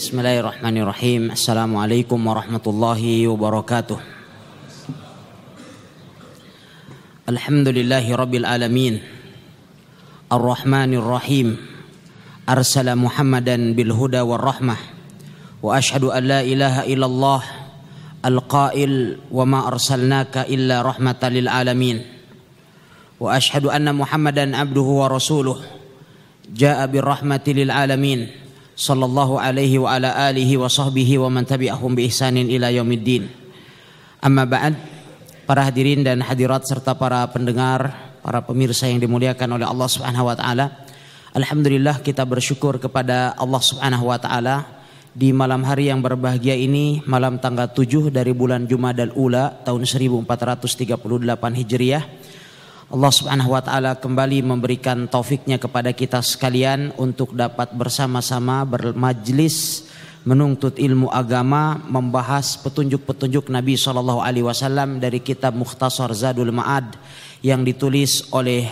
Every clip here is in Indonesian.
Bismillahirrahmanirrahim. Assalamualaikum warahmatullahi wabarakatuh. Alhamdulillahi rabbil alamin. Ar-Rahmanirrahim. Arsala Muhammadan bil huda war rahmah. Wa ashhadu an la ilaha illallah al-qail wa ma arsalnaka illa rahmatan lil alamin. Wa ashhadu anna Muhammadan abduhu wa rasuluh. Jaa bir rahmatil lil alamin sallallahu alaihi wa ala alihi wa sahbihi wa man tabi'ahum bi ihsanin ila yaumiddin. Amma ba'd, para hadirin dan hadirat serta para pendengar, para pemirsa yang dimuliakan oleh Allah Subhanahu wa taala. Alhamdulillah kita bersyukur kepada Allah Subhanahu wa taala di malam hari yang berbahagia ini, malam tanggal 7 dari bulan Jumadal Ula tahun 1438 Hijriah Allah Subhanahu wa taala kembali memberikan taufiknya kepada kita sekalian untuk dapat bersama-sama bermajlis menuntut ilmu agama, membahas petunjuk-petunjuk Nabi Shallallahu alaihi wasallam dari kitab Mukhtasar Zadul Ma'ad yang ditulis oleh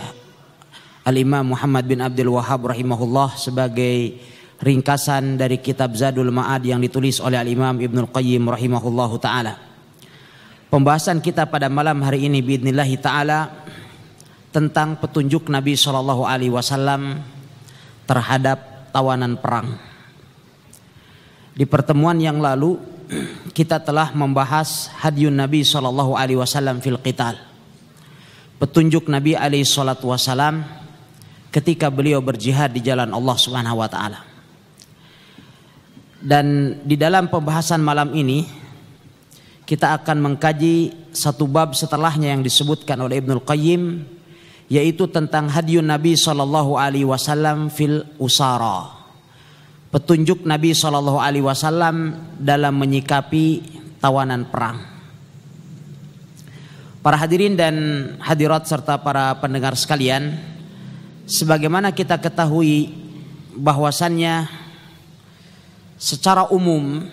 Al-Imam Muhammad bin Abdul Wahab rahimahullah sebagai ringkasan dari kitab Zadul Ma'ad yang ditulis oleh Al-Imam Ibnu Qayyim rahimahullahu taala. Pembahasan kita pada malam hari ini biidznillah taala tentang petunjuk Nabi Shallallahu Alaihi Wasallam terhadap tawanan perang. Di pertemuan yang lalu kita telah membahas hadyun Nabi Shallallahu Alaihi Wasallam fil qital. Petunjuk Nabi Alaihi Salat Wasallam ketika beliau berjihad di jalan Allah Subhanahu Wa Taala. Dan di dalam pembahasan malam ini kita akan mengkaji satu bab setelahnya yang disebutkan oleh Ibnul Qayyim yaitu tentang hadiyun Nabi Shallallahu Alaihi Wasallam fil usara petunjuk Nabi Shallallahu Alaihi Wasallam dalam menyikapi tawanan perang. Para hadirin dan hadirat serta para pendengar sekalian, sebagaimana kita ketahui bahwasannya secara umum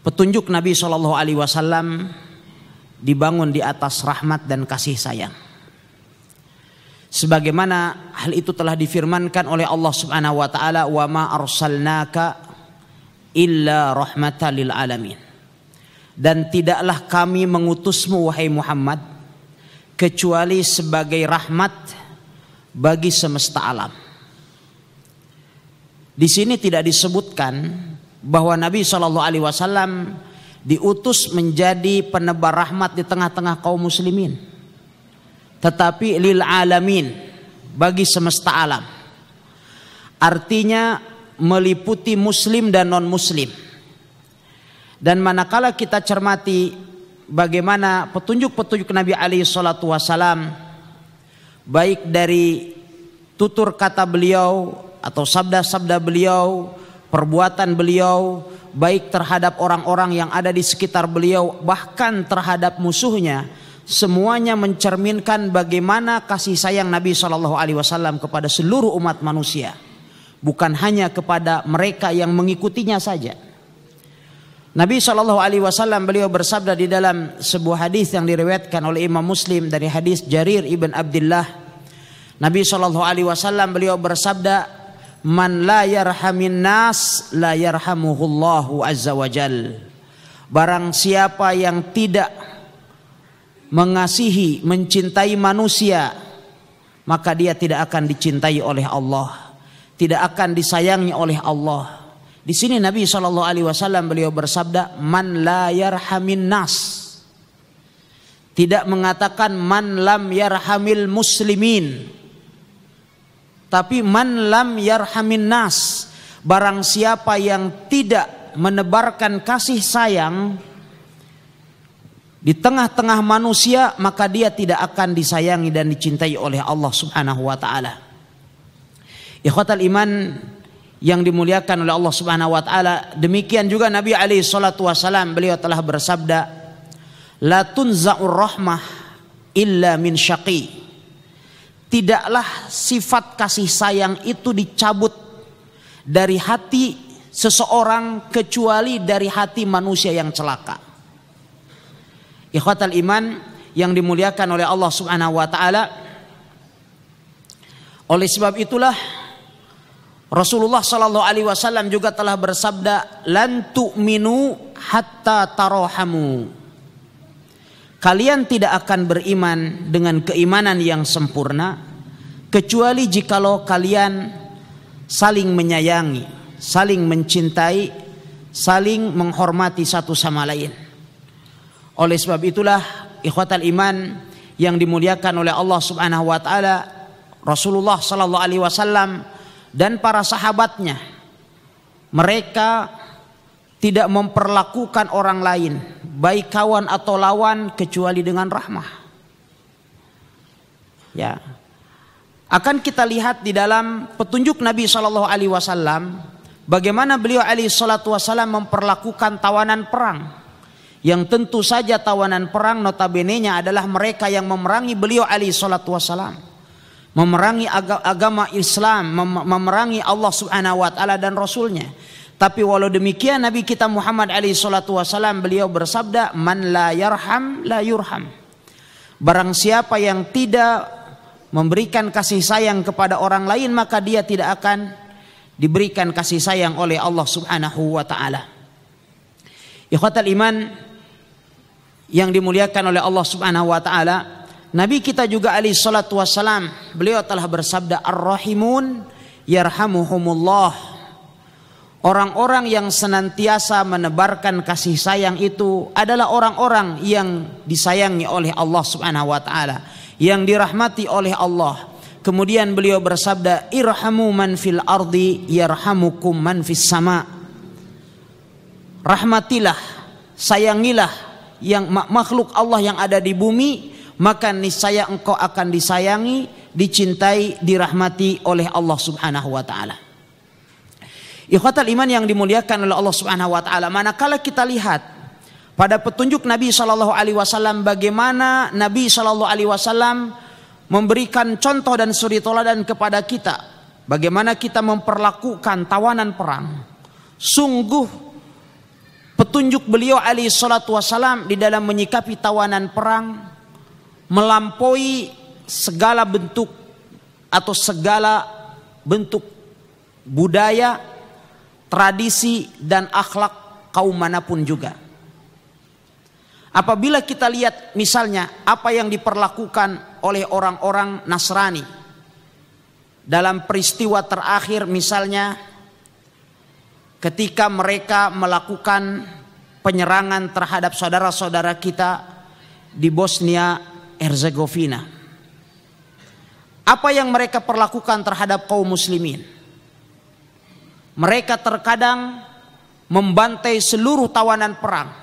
petunjuk Nabi Shallallahu Alaihi Wasallam dibangun di atas rahmat dan kasih sayang sebagaimana hal itu telah difirmankan oleh Allah Subhanahu wa taala wa ma arsalnaka illa rahmatan lil alamin dan tidaklah kami mengutusmu wahai Muhammad kecuali sebagai rahmat bagi semesta alam di sini tidak disebutkan bahwa Nabi Shallallahu alaihi wasallam diutus menjadi penebar rahmat di tengah-tengah kaum muslimin tetapi lil alamin bagi semesta alam. Artinya meliputi muslim dan non muslim. Dan manakala kita cermati bagaimana petunjuk-petunjuk Nabi Ali Shallallahu Wasallam baik dari tutur kata beliau atau sabda-sabda beliau, perbuatan beliau baik terhadap orang-orang yang ada di sekitar beliau bahkan terhadap musuhnya semuanya mencerminkan bagaimana kasih sayang Nabi Shallallahu Alaihi Wasallam kepada seluruh umat manusia, bukan hanya kepada mereka yang mengikutinya saja. Nabi Shallallahu Alaihi Wasallam beliau bersabda di dalam sebuah hadis yang diriwayatkan oleh Imam Muslim dari hadis Jarir ibn Abdullah. Nabi Shallallahu Alaihi Wasallam beliau bersabda, "Man la yarhamin nas la yarhamuhullahu azza wajal." Barang siapa yang tidak mengasihi, mencintai manusia, maka dia tidak akan dicintai oleh Allah, tidak akan disayangi oleh Allah. Di sini Nabi Shallallahu Alaihi Wasallam beliau bersabda, man la yarhamin nas. Tidak mengatakan man lam yarhamil muslimin. Tapi man lam yarhamin nas. Barang siapa yang tidak menebarkan kasih sayang di tengah-tengah manusia maka dia tidak akan disayangi dan dicintai oleh Allah Subhanahu wa taala. Ikhwatal iman yang dimuliakan oleh Allah Subhanahu wa taala, demikian juga Nabi alaihi salatu wasalam beliau telah bersabda, "La tunza'ur rahmah illa min syaqi." Tidaklah sifat kasih sayang itu dicabut dari hati seseorang kecuali dari hati manusia yang celaka. Ikhwatal iman yang dimuliakan oleh Allah Subhanahu wa taala. Oleh sebab itulah Rasulullah Shallallahu Alaihi Wasallam juga telah bersabda, lantuk minu hatta tarohamu. Kalian tidak akan beriman dengan keimanan yang sempurna, kecuali jikalau kalian saling menyayangi, saling mencintai, saling menghormati satu sama lain. Oleh sebab itulah ikhwatal iman yang dimuliakan oleh Allah Subhanahu wa taala Rasulullah sallallahu alaihi wasallam dan para sahabatnya mereka tidak memperlakukan orang lain baik kawan atau lawan kecuali dengan rahmah. Ya. Akan kita lihat di dalam petunjuk Nabi saw alaihi wasallam bagaimana beliau alaihi salatu wasallam memperlakukan tawanan perang yang tentu saja tawanan perang notabenenya adalah mereka yang memerangi beliau Ali salatu wasalam memerangi agama Islam memerangi Allah subhanahu wa taala dan rasulnya tapi walau demikian Nabi kita Muhammad Ali salatu wasalam beliau bersabda man la yarham la yurham barang siapa yang tidak memberikan kasih sayang kepada orang lain maka dia tidak akan diberikan kasih sayang oleh Allah subhanahu wa taala Ikhwatal iman yang dimuliakan oleh Allah Subhanahu wa taala, Nabi kita juga alaihi salatu wasalam, beliau telah bersabda ar-rahimun yarhamuhumullah. Orang-orang yang senantiasa menebarkan kasih sayang itu adalah orang-orang yang disayangi oleh Allah Subhanahu wa taala, yang dirahmati oleh Allah. Kemudian beliau bersabda, "Irhamu man fil ardi yarhamukum man fis sama." Rahmatilah, sayangilah yang makhluk Allah yang ada di bumi maka niscaya engkau akan disayangi, dicintai, dirahmati oleh Allah Subhanahu wa taala. Ikhwatal iman yang dimuliakan oleh Allah Subhanahu wa taala, manakala kita lihat pada petunjuk Nabi Shallallahu alaihi wasallam bagaimana Nabi Shallallahu alaihi wasallam memberikan contoh dan suri dan kepada kita, bagaimana kita memperlakukan tawanan perang. Sungguh petunjuk beliau Ali salatu wasalam di dalam menyikapi tawanan perang melampaui segala bentuk atau segala bentuk budaya, tradisi dan akhlak kaum manapun juga. Apabila kita lihat misalnya apa yang diperlakukan oleh orang-orang Nasrani dalam peristiwa terakhir misalnya ketika mereka melakukan penyerangan terhadap saudara-saudara kita di Bosnia Herzegovina. Apa yang mereka perlakukan terhadap kaum muslimin? Mereka terkadang membantai seluruh tawanan perang.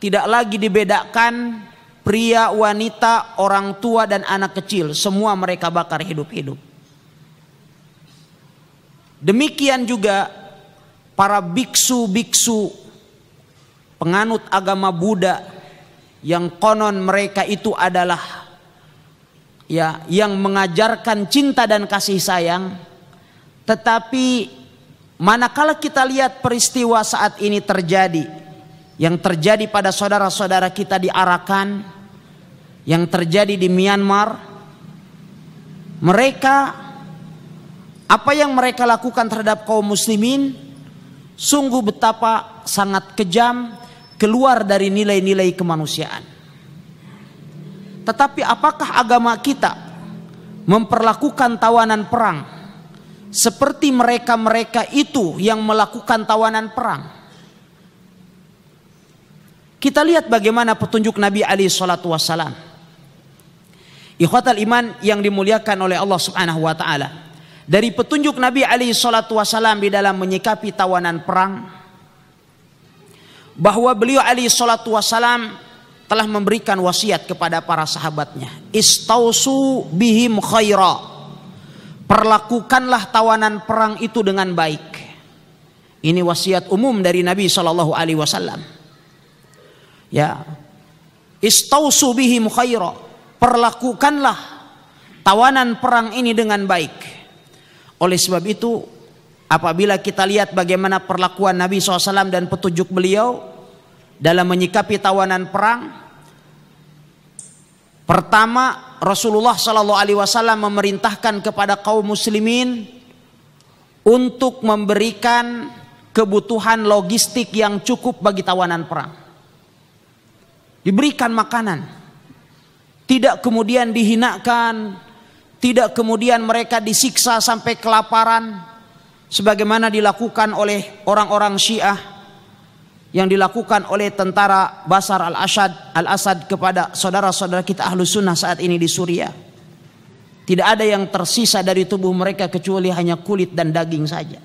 Tidak lagi dibedakan pria, wanita, orang tua dan anak kecil. Semua mereka bakar hidup-hidup. Demikian juga para biksu-biksu penganut agama Buddha yang konon mereka itu adalah ya yang mengajarkan cinta dan kasih sayang tetapi manakala kita lihat peristiwa saat ini terjadi yang terjadi pada saudara-saudara kita di Arakan yang terjadi di Myanmar mereka apa yang mereka lakukan terhadap kaum muslimin Sungguh betapa sangat kejam keluar dari nilai-nilai kemanusiaan. Tetapi apakah agama kita memperlakukan tawanan perang seperti mereka-mereka itu yang melakukan tawanan perang? Kita lihat bagaimana petunjuk Nabi Ali Shallallahu Wasallam. Ikhwatal iman yang dimuliakan oleh Allah Subhanahu Wa Taala dari petunjuk Nabi alaihi Wasallam di dalam menyikapi tawanan perang bahwa beliau alaihi Wasallam telah memberikan wasiat kepada para sahabatnya istausu bihim khaira perlakukanlah tawanan perang itu dengan baik ini wasiat umum dari Nabi Shallallahu alaihi wasallam ya istausu bihim khaira perlakukanlah tawanan perang ini dengan baik oleh sebab itu apabila kita lihat bagaimana perlakuan Nabi SAW dan petunjuk beliau dalam menyikapi tawanan perang. Pertama Rasulullah saw memerintahkan kepada kaum muslimin untuk memberikan kebutuhan logistik yang cukup bagi tawanan perang. Diberikan makanan. Tidak kemudian dihinakan, tidak kemudian mereka disiksa sampai kelaparan sebagaimana dilakukan oleh orang-orang Syiah yang dilakukan oleh tentara Basar al-Asad al-Asad kepada saudara-saudara kita ahlu sunnah saat ini di Suriah. Tidak ada yang tersisa dari tubuh mereka kecuali hanya kulit dan daging saja.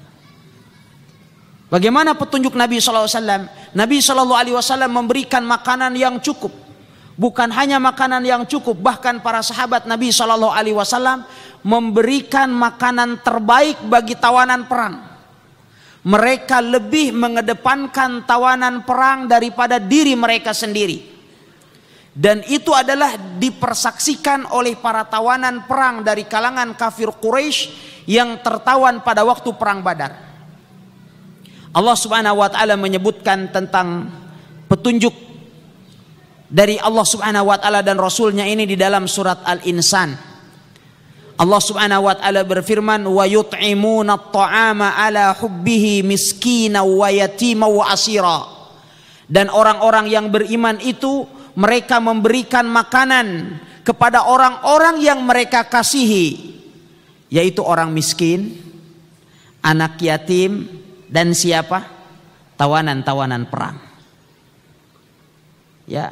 Bagaimana petunjuk Nabi SAW? Nabi SAW memberikan makanan yang cukup bukan hanya makanan yang cukup bahkan para sahabat Nabi Shallallahu alaihi wasallam memberikan makanan terbaik bagi tawanan perang mereka lebih mengedepankan tawanan perang daripada diri mereka sendiri dan itu adalah dipersaksikan oleh para tawanan perang dari kalangan kafir Quraisy yang tertawan pada waktu perang Badar Allah Subhanahu wa taala menyebutkan tentang petunjuk dari Allah Subhanahu wa taala dan rasulnya ini di dalam surat Al-Insan. Allah Subhanahu wa taala berfirman wa yut'imuna ala hubbihi miskina wa Dan orang-orang yang beriman itu mereka memberikan makanan kepada orang-orang yang mereka kasihi yaitu orang miskin, anak yatim dan siapa? tawanan-tawanan perang. Ya,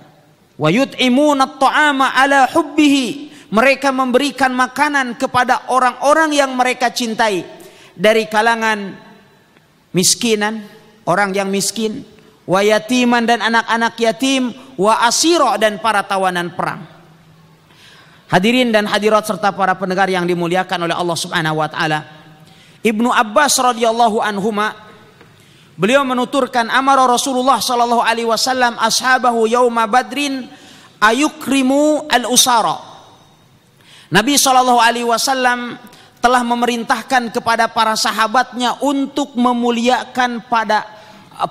Wa yut'imuna ta'ama ala hubbihi. Mereka memberikan makanan kepada orang-orang yang mereka cintai dari kalangan miskinan, orang yang miskin, wa dan anak-anak yatim, wa asiro dan para tawanan perang. Hadirin dan hadirat serta para pendengar yang dimuliakan oleh Allah Subhanahu wa taala. Ibnu Abbas radhiyallahu anhuma Beliau menuturkan amara Rasulullah sallallahu alaihi wasallam ashabahu yauma badrin ayukrimu al-usara. Nabi sallallahu alaihi wasallam telah memerintahkan kepada para sahabatnya untuk memuliakan pada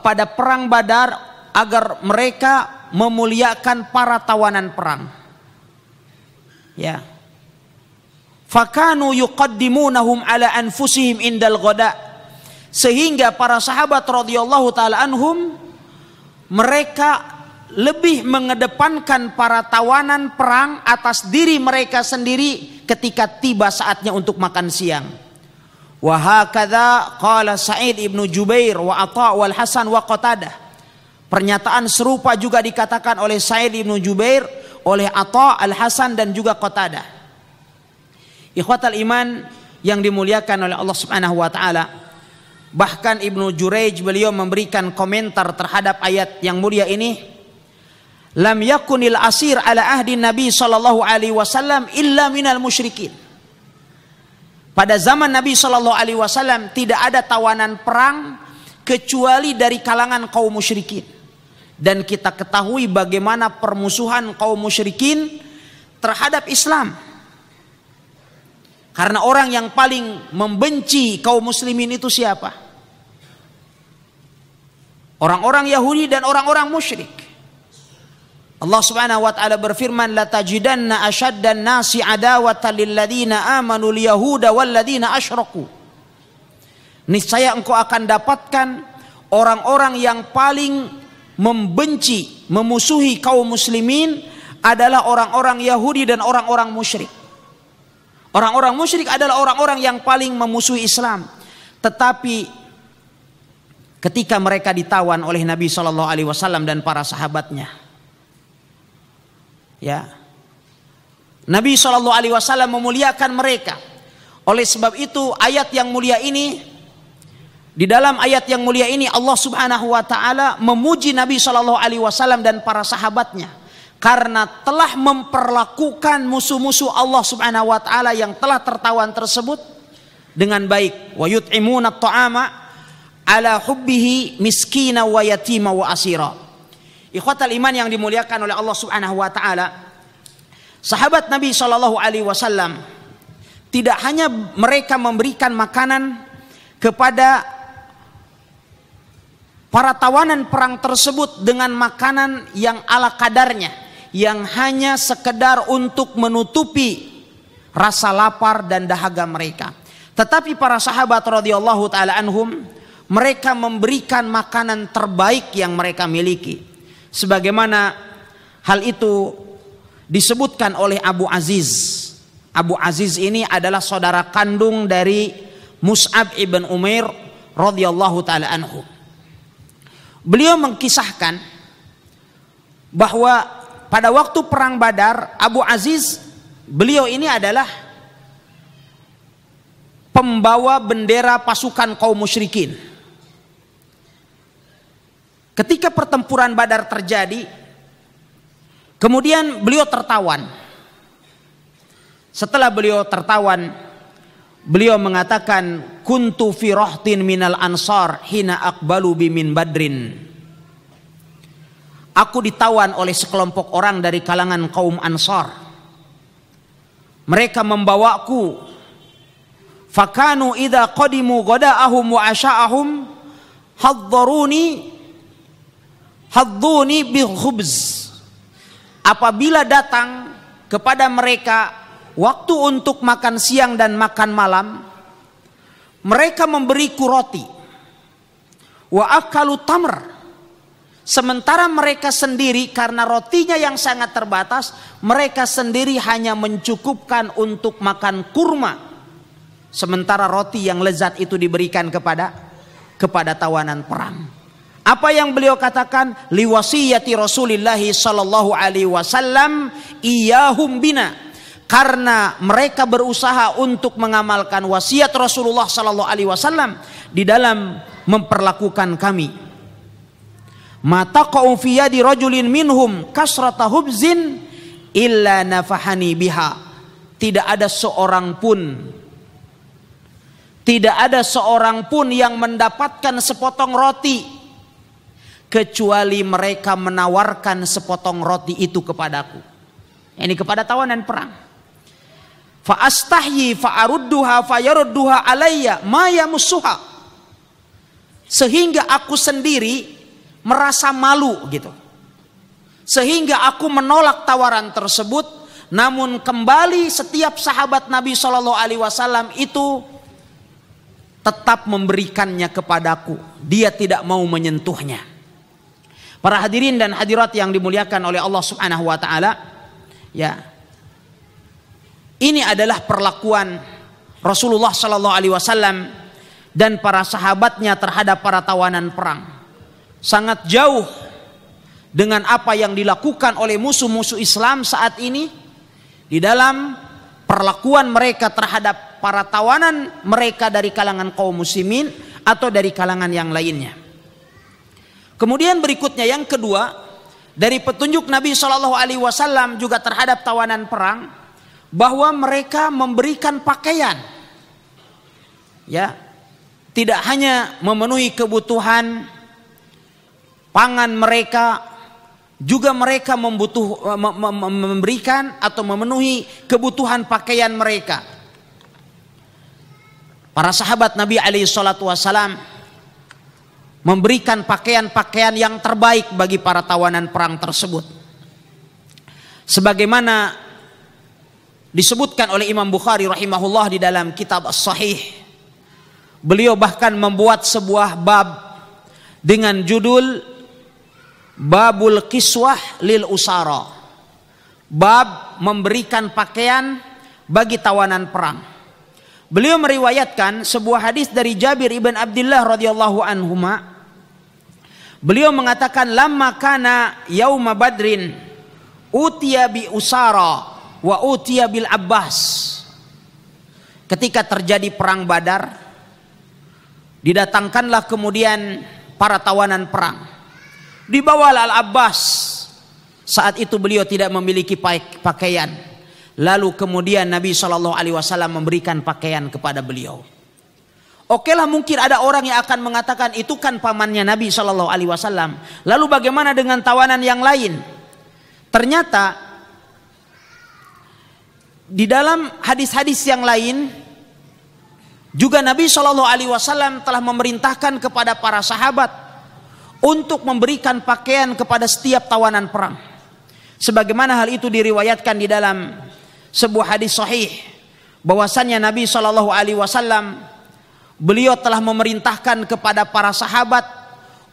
pada perang Badar agar mereka memuliakan para tawanan perang. Ya. Fakanu yuqaddimunahum ala anfusihim indal ghadah sehingga para sahabat radhiyallahu taala anhum mereka lebih mengedepankan para tawanan perang atas diri mereka sendiri ketika tiba saatnya untuk makan siang. Wa hakadza qala Sa'id ibnu Jubair wa Atha wal Hasan wa Qatadah. Pernyataan serupa juga dikatakan oleh Sa'id ibnu Jubair, oleh Atha al Hasan dan juga Qatadah. Ikhwatal iman yang dimuliakan oleh Allah Subhanahu wa taala. Bahkan Ibnu Jurej beliau memberikan komentar terhadap ayat yang mulia ini. Lam yakunil asir ala ahdi Nabi sallallahu alaihi wasallam illa minal musyrikin. Pada zaman Nabi sallallahu alaihi wasallam tidak ada tawanan perang kecuali dari kalangan kaum musyrikin. Dan kita ketahui bagaimana permusuhan kaum musyrikin terhadap Islam. Karena orang yang paling membenci kaum muslimin itu siapa? orang-orang Yahudi dan orang-orang musyrik. Allah Subhanahu wa taala berfirman la tajidanna asyaddan nasi adawatan lil ladina amanu yahuda wal ladina asyraku. Niscaya engkau akan dapatkan orang-orang yang paling membenci, memusuhi kaum muslimin adalah orang-orang Yahudi dan orang-orang musyrik. Orang-orang musyrik adalah orang-orang yang paling memusuhi Islam. Tetapi ketika mereka ditawan oleh Nabi Shallallahu Alaihi Wasallam dan para sahabatnya. Ya, Nabi Shallallahu Alaihi Wasallam memuliakan mereka. Oleh sebab itu ayat yang mulia ini di dalam ayat yang mulia ini Allah Subhanahu Wa Taala memuji Nabi Shallallahu Alaihi Wasallam dan para sahabatnya karena telah memperlakukan musuh-musuh Allah Subhanahu Wa Taala yang telah tertawan tersebut dengan baik. Wajud imunat ta'ama ala hubbihi miskina wa yatima wa asira. Ikhwatal iman yang dimuliakan oleh Allah Subhanahu wa taala. Sahabat Nabi sallallahu alaihi wasallam tidak hanya mereka memberikan makanan kepada para tawanan perang tersebut dengan makanan yang ala kadarnya yang hanya sekedar untuk menutupi rasa lapar dan dahaga mereka. Tetapi para sahabat radhiyallahu taala anhum mereka memberikan makanan terbaik yang mereka miliki. Sebagaimana hal itu disebutkan oleh Abu Aziz. Abu Aziz ini adalah saudara kandung dari Mus'ab ibn Umair radhiyallahu taala anhu. Beliau mengkisahkan bahwa pada waktu perang Badar Abu Aziz beliau ini adalah pembawa bendera pasukan kaum musyrikin. Ketika pertempuran Badar terjadi, kemudian beliau tertawan. Setelah beliau tertawan, beliau mengatakan kuntu fi rohtin minal ansar hina akbalu bimin badrin. Aku ditawan oleh sekelompok orang dari kalangan kaum Ansar. Mereka membawaku fakanu ida qadimu ahum wa ahum haddharuni hadduni bil khubz. Apabila datang kepada mereka waktu untuk makan siang dan makan malam, mereka memberiku roti. Wa akalu tamr. Sementara mereka sendiri karena rotinya yang sangat terbatas, mereka sendiri hanya mencukupkan untuk makan kurma. Sementara roti yang lezat itu diberikan kepada kepada tawanan perang. Apa yang beliau katakan? Liwasiyati Rasulullah sallallahu alaihi wasallam iyahum bina. Karena mereka berusaha untuk mengamalkan wasiat Rasulullah sallallahu alaihi wasallam di dalam memperlakukan kami. Mata di rajulin minhum kasrata hubzin illa nafahani biha. Tidak ada seorang pun tidak ada seorang pun yang mendapatkan sepotong roti kecuali mereka menawarkan sepotong roti itu kepadaku. Ini kepada tawanan perang. Fa'astahyi fa'arudduha fa'yarudduha alayya maya musuha. Sehingga aku sendiri merasa malu gitu. Sehingga aku menolak tawaran tersebut namun kembali setiap sahabat Nabi Shallallahu Alaihi Wasallam itu tetap memberikannya kepadaku. Dia tidak mau menyentuhnya. Para hadirin dan hadirat yang dimuliakan oleh Allah Subhanahu wa taala, ya. Ini adalah perlakuan Rasulullah sallallahu alaihi wasallam dan para sahabatnya terhadap para tawanan perang. Sangat jauh dengan apa yang dilakukan oleh musuh-musuh Islam saat ini di dalam perlakuan mereka terhadap para tawanan mereka dari kalangan kaum muslimin atau dari kalangan yang lainnya. Kemudian berikutnya yang kedua dari petunjuk Nabi Shallallahu Alaihi Wasallam juga terhadap tawanan perang bahwa mereka memberikan pakaian, ya tidak hanya memenuhi kebutuhan pangan mereka, juga mereka membutuh eh, memberikan atau memenuhi kebutuhan pakaian mereka. Para sahabat Nabi Alaihi Wasallam memberikan pakaian-pakaian yang terbaik bagi para tawanan perang tersebut. Sebagaimana disebutkan oleh Imam Bukhari rahimahullah di dalam kitab sahih Beliau bahkan membuat sebuah bab dengan judul Babul Kiswah lil Usara. Bab memberikan pakaian bagi tawanan perang. Beliau meriwayatkan sebuah hadis dari Jabir ibn Abdullah radhiyallahu ma. Beliau mengatakan lama kana yauma badrin utiya bi usara wa utiya bil abbas. Ketika terjadi perang Badar didatangkanlah kemudian para tawanan perang. Dibawalah Al Abbas saat itu beliau tidak memiliki pakaian. Lalu kemudian Nabi Shallallahu Alaihi Wasallam memberikan pakaian kepada beliau. Oke lah mungkin ada orang yang akan mengatakan itu kan pamannya Nabi Shallallahu Alaihi Wasallam. Lalu bagaimana dengan tawanan yang lain? Ternyata di dalam hadis-hadis yang lain juga Nabi Shallallahu Alaihi Wasallam telah memerintahkan kepada para sahabat untuk memberikan pakaian kepada setiap tawanan perang. Sebagaimana hal itu diriwayatkan di dalam sebuah hadis sahih bahwasannya Nabi Shallallahu Alaihi Wasallam Beliau telah memerintahkan kepada para sahabat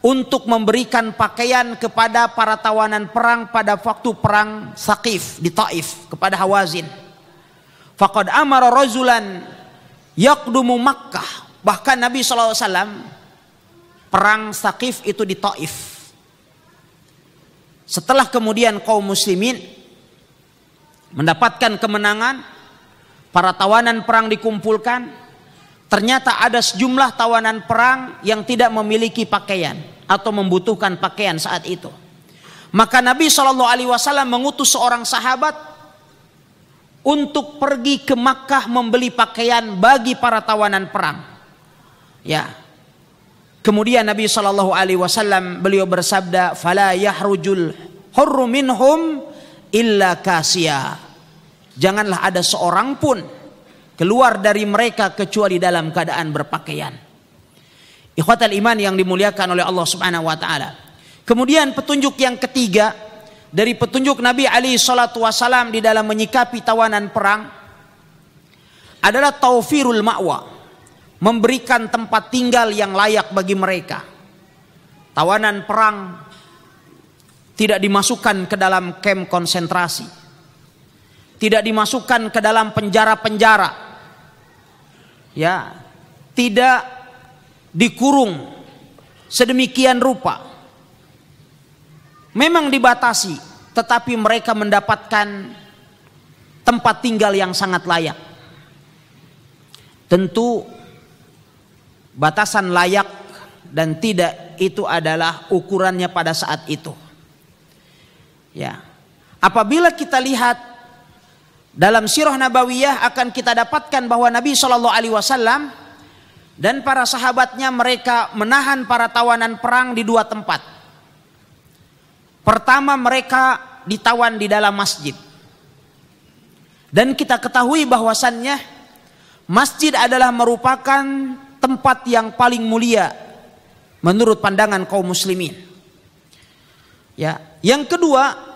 untuk memberikan pakaian kepada para tawanan perang pada waktu perang Saqif di Taif kepada Hawazin. Faqad amara rajulan yaqdumu Makkah. Bahkan Nabi SAW perang Saqif itu di Taif. Setelah kemudian kaum muslimin mendapatkan kemenangan, para tawanan perang dikumpulkan, Ternyata ada sejumlah tawanan perang yang tidak memiliki pakaian atau membutuhkan pakaian saat itu. Maka Nabi Shallallahu Alaihi Wasallam mengutus seorang sahabat untuk pergi ke Makkah membeli pakaian bagi para tawanan perang. Ya. Kemudian Nabi Shallallahu Alaihi Wasallam beliau bersabda, "Fala yahrujul hurru illa kasia. Janganlah ada seorang pun keluar dari mereka kecuali dalam keadaan berpakaian. Ikhwatal iman yang dimuliakan oleh Allah Subhanahu wa taala. Kemudian petunjuk yang ketiga dari petunjuk Nabi Ali salatu wasalam di dalam menyikapi tawanan perang adalah taufirul ma'wa. Memberikan tempat tinggal yang layak bagi mereka. Tawanan perang tidak dimasukkan ke dalam kamp konsentrasi. Tidak dimasukkan ke dalam penjara-penjara ya tidak dikurung sedemikian rupa. Memang dibatasi, tetapi mereka mendapatkan tempat tinggal yang sangat layak. Tentu batasan layak dan tidak itu adalah ukurannya pada saat itu. Ya. Apabila kita lihat dalam sirah nabawiyah akan kita dapatkan bahwa Nabi Shallallahu alaihi wasallam dan para sahabatnya mereka menahan para tawanan perang di dua tempat. Pertama mereka ditawan di dalam masjid. Dan kita ketahui bahwasannya masjid adalah merupakan tempat yang paling mulia menurut pandangan kaum muslimin. Ya, yang kedua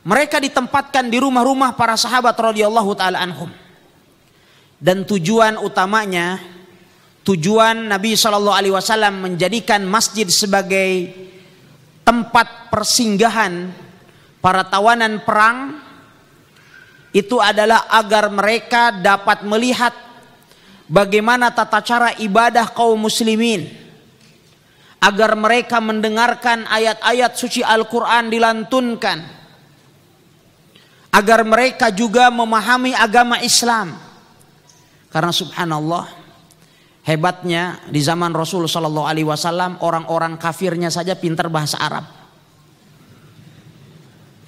mereka ditempatkan di rumah-rumah para sahabat radhiyallahu taala anhum. Dan tujuan utamanya tujuan Nabi Shallallahu alaihi wasallam menjadikan masjid sebagai tempat persinggahan para tawanan perang itu adalah agar mereka dapat melihat bagaimana tata cara ibadah kaum muslimin agar mereka mendengarkan ayat-ayat suci Al-Qur'an dilantunkan agar mereka juga memahami agama Islam. Karena subhanallah hebatnya di zaman Rasul Shallallahu alaihi wasallam orang-orang kafirnya saja pintar bahasa Arab.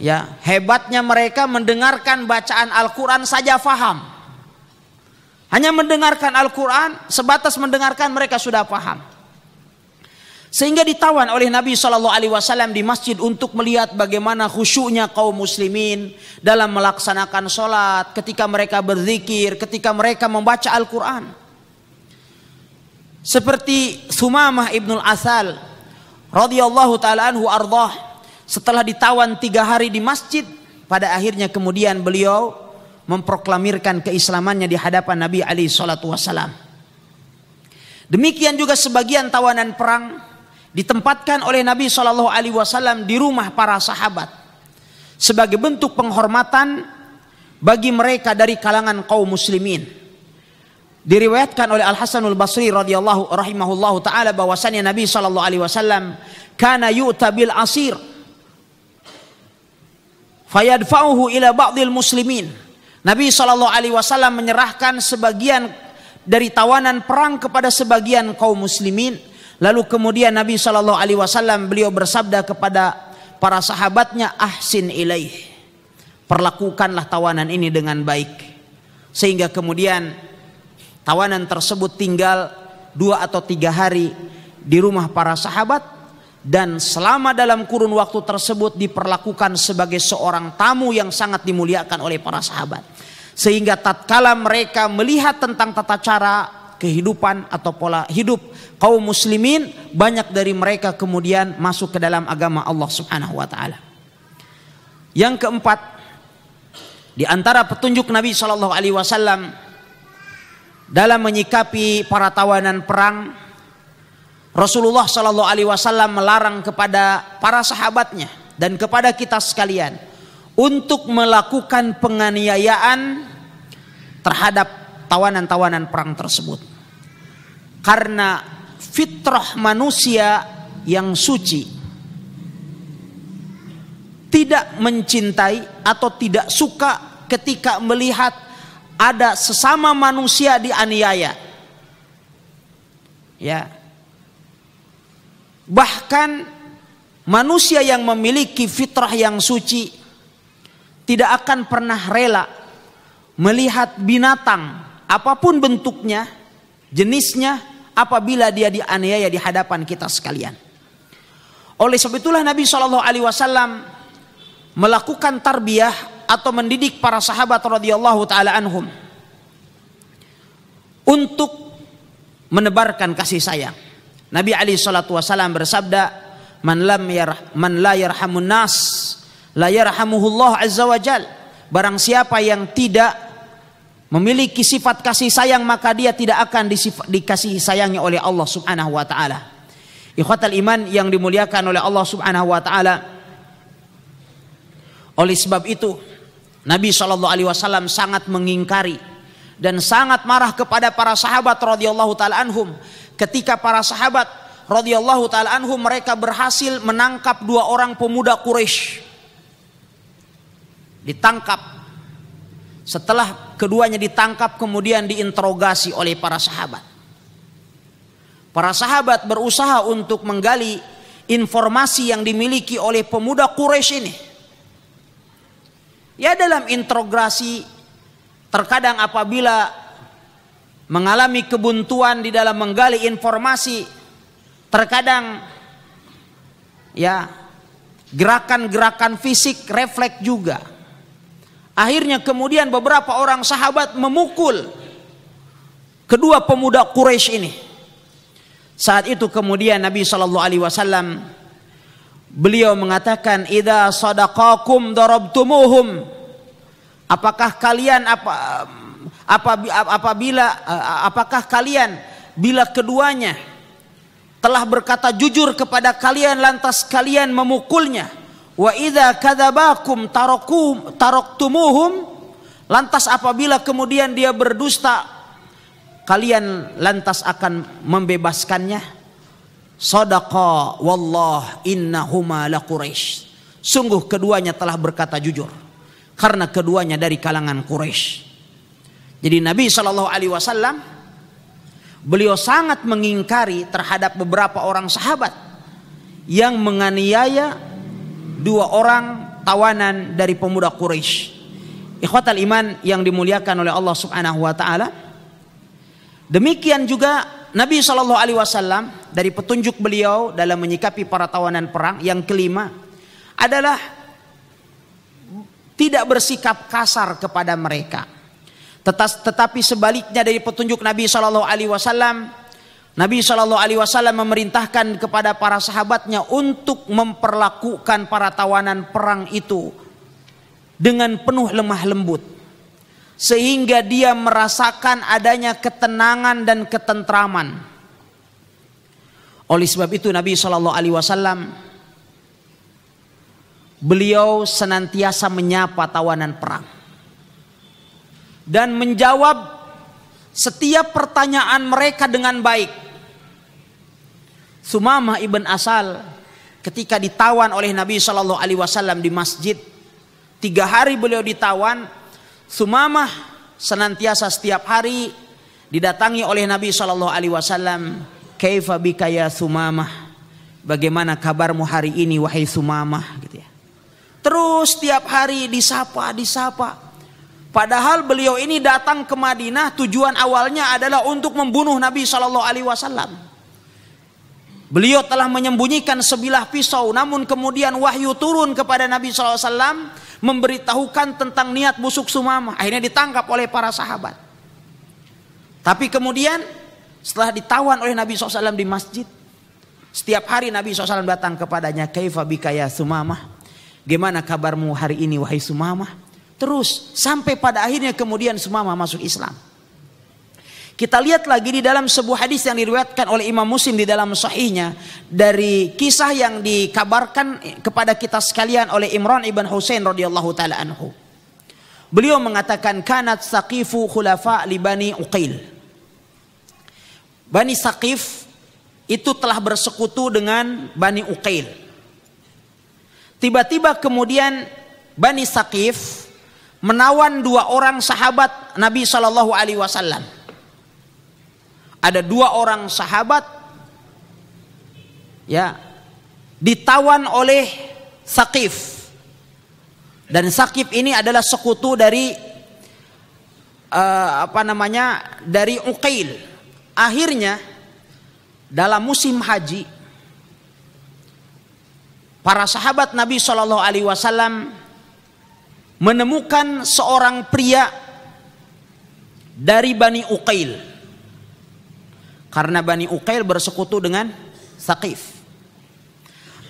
Ya, hebatnya mereka mendengarkan bacaan Al-Qur'an saja faham. Hanya mendengarkan Al-Qur'an, sebatas mendengarkan mereka sudah paham. Sehingga ditawan oleh Nabi Shallallahu Alaihi Wasallam di masjid untuk melihat bagaimana khusyuknya kaum muslimin dalam melaksanakan sholat, ketika mereka berzikir, ketika mereka membaca Al-Quran. Seperti Sumamah ibnul Asal radhiyallahu taala anhu setelah ditawan tiga hari di masjid pada akhirnya kemudian beliau memproklamirkan keislamannya di hadapan Nabi Ali Shallallahu Alaihi Wasallam. Demikian juga sebagian tawanan perang ditempatkan oleh Nabi Shallallahu Alaihi Wasallam di rumah para sahabat sebagai bentuk penghormatan bagi mereka dari kalangan kaum muslimin. Diriwayatkan oleh Al Hasanul Basri radhiyallahu rahimahullahu taala bahwasanya Nabi Shallallahu alaihi wasallam kana yu'ta bil asir fayadfa'uhu ila ba'dil muslimin. Nabi Shallallahu alaihi wasallam menyerahkan sebagian dari tawanan perang kepada sebagian kaum muslimin Lalu kemudian Nabi Shallallahu Alaihi Wasallam beliau bersabda kepada para sahabatnya ahsin ilaih perlakukanlah tawanan ini dengan baik sehingga kemudian tawanan tersebut tinggal dua atau tiga hari di rumah para sahabat dan selama dalam kurun waktu tersebut diperlakukan sebagai seorang tamu yang sangat dimuliakan oleh para sahabat sehingga tatkala mereka melihat tentang tata cara kehidupan atau pola hidup kaum muslimin banyak dari mereka kemudian masuk ke dalam agama Allah Subhanahu wa taala. Yang keempat di antara petunjuk Nabi Shallallahu alaihi wasallam dalam menyikapi para tawanan perang Rasulullah Shallallahu alaihi wasallam melarang kepada para sahabatnya dan kepada kita sekalian untuk melakukan penganiayaan terhadap tawanan-tawanan perang tersebut karena fitrah manusia yang suci tidak mencintai atau tidak suka ketika melihat ada sesama manusia dianiaya. Ya. Bahkan manusia yang memiliki fitrah yang suci tidak akan pernah rela melihat binatang apapun bentuknya, jenisnya apabila dia dianiaya di hadapan kita sekalian. Oleh sebab itulah Nabi Shallallahu Alaihi Wasallam melakukan tarbiyah atau mendidik para sahabat radhiyallahu taala anhum untuk menebarkan kasih sayang. Nabi Ali Shallallahu Wasallam bersabda, "Man lam yarah, man la yarhamun nas, la yarhamuhullah azza wajal." Barang siapa yang tidak memiliki sifat kasih sayang maka dia tidak akan dikasih sayangnya oleh Allah Subhanahu wa taala. Ikhwatal iman yang dimuliakan oleh Allah Subhanahu wa taala. Oleh sebab itu Nabi Shallallahu alaihi wasallam sangat mengingkari dan sangat marah kepada para sahabat radhiyallahu taala anhum ketika para sahabat radhiyallahu taala anhum mereka berhasil menangkap dua orang pemuda Quraisy. Ditangkap setelah keduanya ditangkap kemudian diinterogasi oleh para sahabat. Para sahabat berusaha untuk menggali informasi yang dimiliki oleh pemuda Quraisy ini. Ya dalam interogasi terkadang apabila mengalami kebuntuan di dalam menggali informasi terkadang ya gerakan-gerakan fisik refleks juga Akhirnya kemudian beberapa orang sahabat memukul kedua pemuda Quraisy ini. Saat itu kemudian Nabi Shallallahu Alaihi Wasallam beliau mengatakan, "Ida sadaqakum darabtumuhum." Apakah kalian apa apabila apakah kalian bila keduanya telah berkata jujur kepada kalian lantas kalian memukulnya Wa idza kadzabakum tarakum taraktumuhum lantas apabila kemudian dia berdusta kalian lantas akan membebaskannya sadaqa wallah innahuma la quraish sungguh keduanya telah berkata jujur karena keduanya dari kalangan Quraisy jadi Nabi Shallallahu alaihi wasallam beliau sangat mengingkari terhadap beberapa orang sahabat yang menganiaya dua orang tawanan dari pemuda Quraisy. Ikhwatal iman yang dimuliakan oleh Allah Subhanahu wa taala. Demikian juga Nabi Shallallahu alaihi wasallam dari petunjuk beliau dalam menyikapi para tawanan perang yang kelima adalah tidak bersikap kasar kepada mereka. Tetapi sebaliknya dari petunjuk Nabi Shallallahu alaihi wasallam Nabi Shallallahu Alaihi Wasallam memerintahkan kepada para sahabatnya untuk memperlakukan para tawanan perang itu dengan penuh lemah lembut, sehingga dia merasakan adanya ketenangan dan ketentraman. Oleh sebab itu Nabi Shallallahu Alaihi Wasallam beliau senantiasa menyapa tawanan perang dan menjawab setiap pertanyaan mereka dengan baik. Sumamah ibn Asal ketika ditawan oleh Nabi Shallallahu Alaihi Wasallam di masjid, tiga hari beliau ditawan. Sumamah senantiasa setiap hari didatangi oleh Nabi Shallallahu Alaihi Wasallam. Kaifa bika ya Sumamah? Bagaimana kabarmu hari ini wahai Sumamah? Gitu ya. Terus setiap hari disapa, disapa. Padahal beliau ini datang ke Madinah tujuan awalnya adalah untuk membunuh Nabi Shallallahu Alaihi Wasallam. Beliau telah menyembunyikan sebilah pisau, namun kemudian wahyu turun kepada Nabi Shallallahu Alaihi Wasallam memberitahukan tentang niat busuk Sumama. Akhirnya ditangkap oleh para sahabat. Tapi kemudian setelah ditawan oleh Nabi Alaihi Wasallam di masjid, setiap hari Nabi Alaihi Wasallam datang kepadanya, Kaifa bikaya Sumamah? Gimana kabarmu hari ini wahai Sumamah? Terus sampai pada akhirnya kemudian semua masuk Islam. Kita lihat lagi di dalam sebuah hadis yang diriwayatkan oleh Imam Muslim di dalam sahihnya dari kisah yang dikabarkan kepada kita sekalian oleh Imran ibn Husain radhiyallahu taala anhu. Beliau mengatakan kanat saqifu khulafa li bani Uqil. Bani Saqif itu telah bersekutu dengan Bani Uqil. Tiba-tiba kemudian Bani Saqif menawan dua orang sahabat Nabi Shallallahu Alaihi Wasallam. Ada dua orang sahabat, ya, ditawan oleh Sakif. Dan Sakif ini adalah sekutu dari uh, apa namanya dari Uqail. Akhirnya dalam musim haji para sahabat Nabi Shallallahu Alaihi Wasallam menemukan seorang pria dari Bani Uqail. Karena Bani Uqail bersekutu dengan Saqif.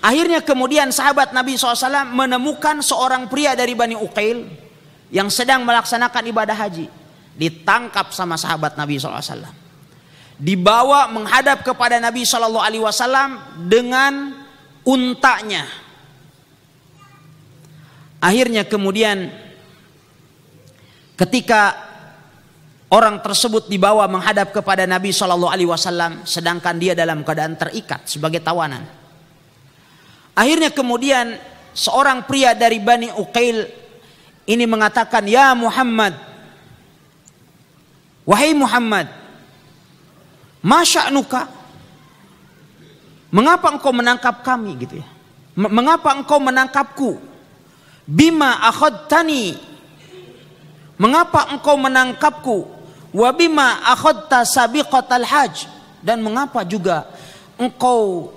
Akhirnya kemudian sahabat Nabi SAW menemukan seorang pria dari Bani Uqail yang sedang melaksanakan ibadah haji. Ditangkap sama sahabat Nabi SAW. Dibawa menghadap kepada Nabi SAW dengan untanya Akhirnya kemudian ketika orang tersebut dibawa menghadap kepada Nabi Shallallahu Alaihi Wasallam, sedangkan dia dalam keadaan terikat sebagai tawanan. Akhirnya kemudian seorang pria dari Bani Uqail ini mengatakan, Ya Muhammad, wahai Muhammad, Masya Nuka mengapa engkau menangkap kami gitu ya? Mengapa engkau menangkapku? Bima tani, Mengapa engkau menangkapku? Wa bima akhadta sabiqatal hajj. Dan mengapa juga engkau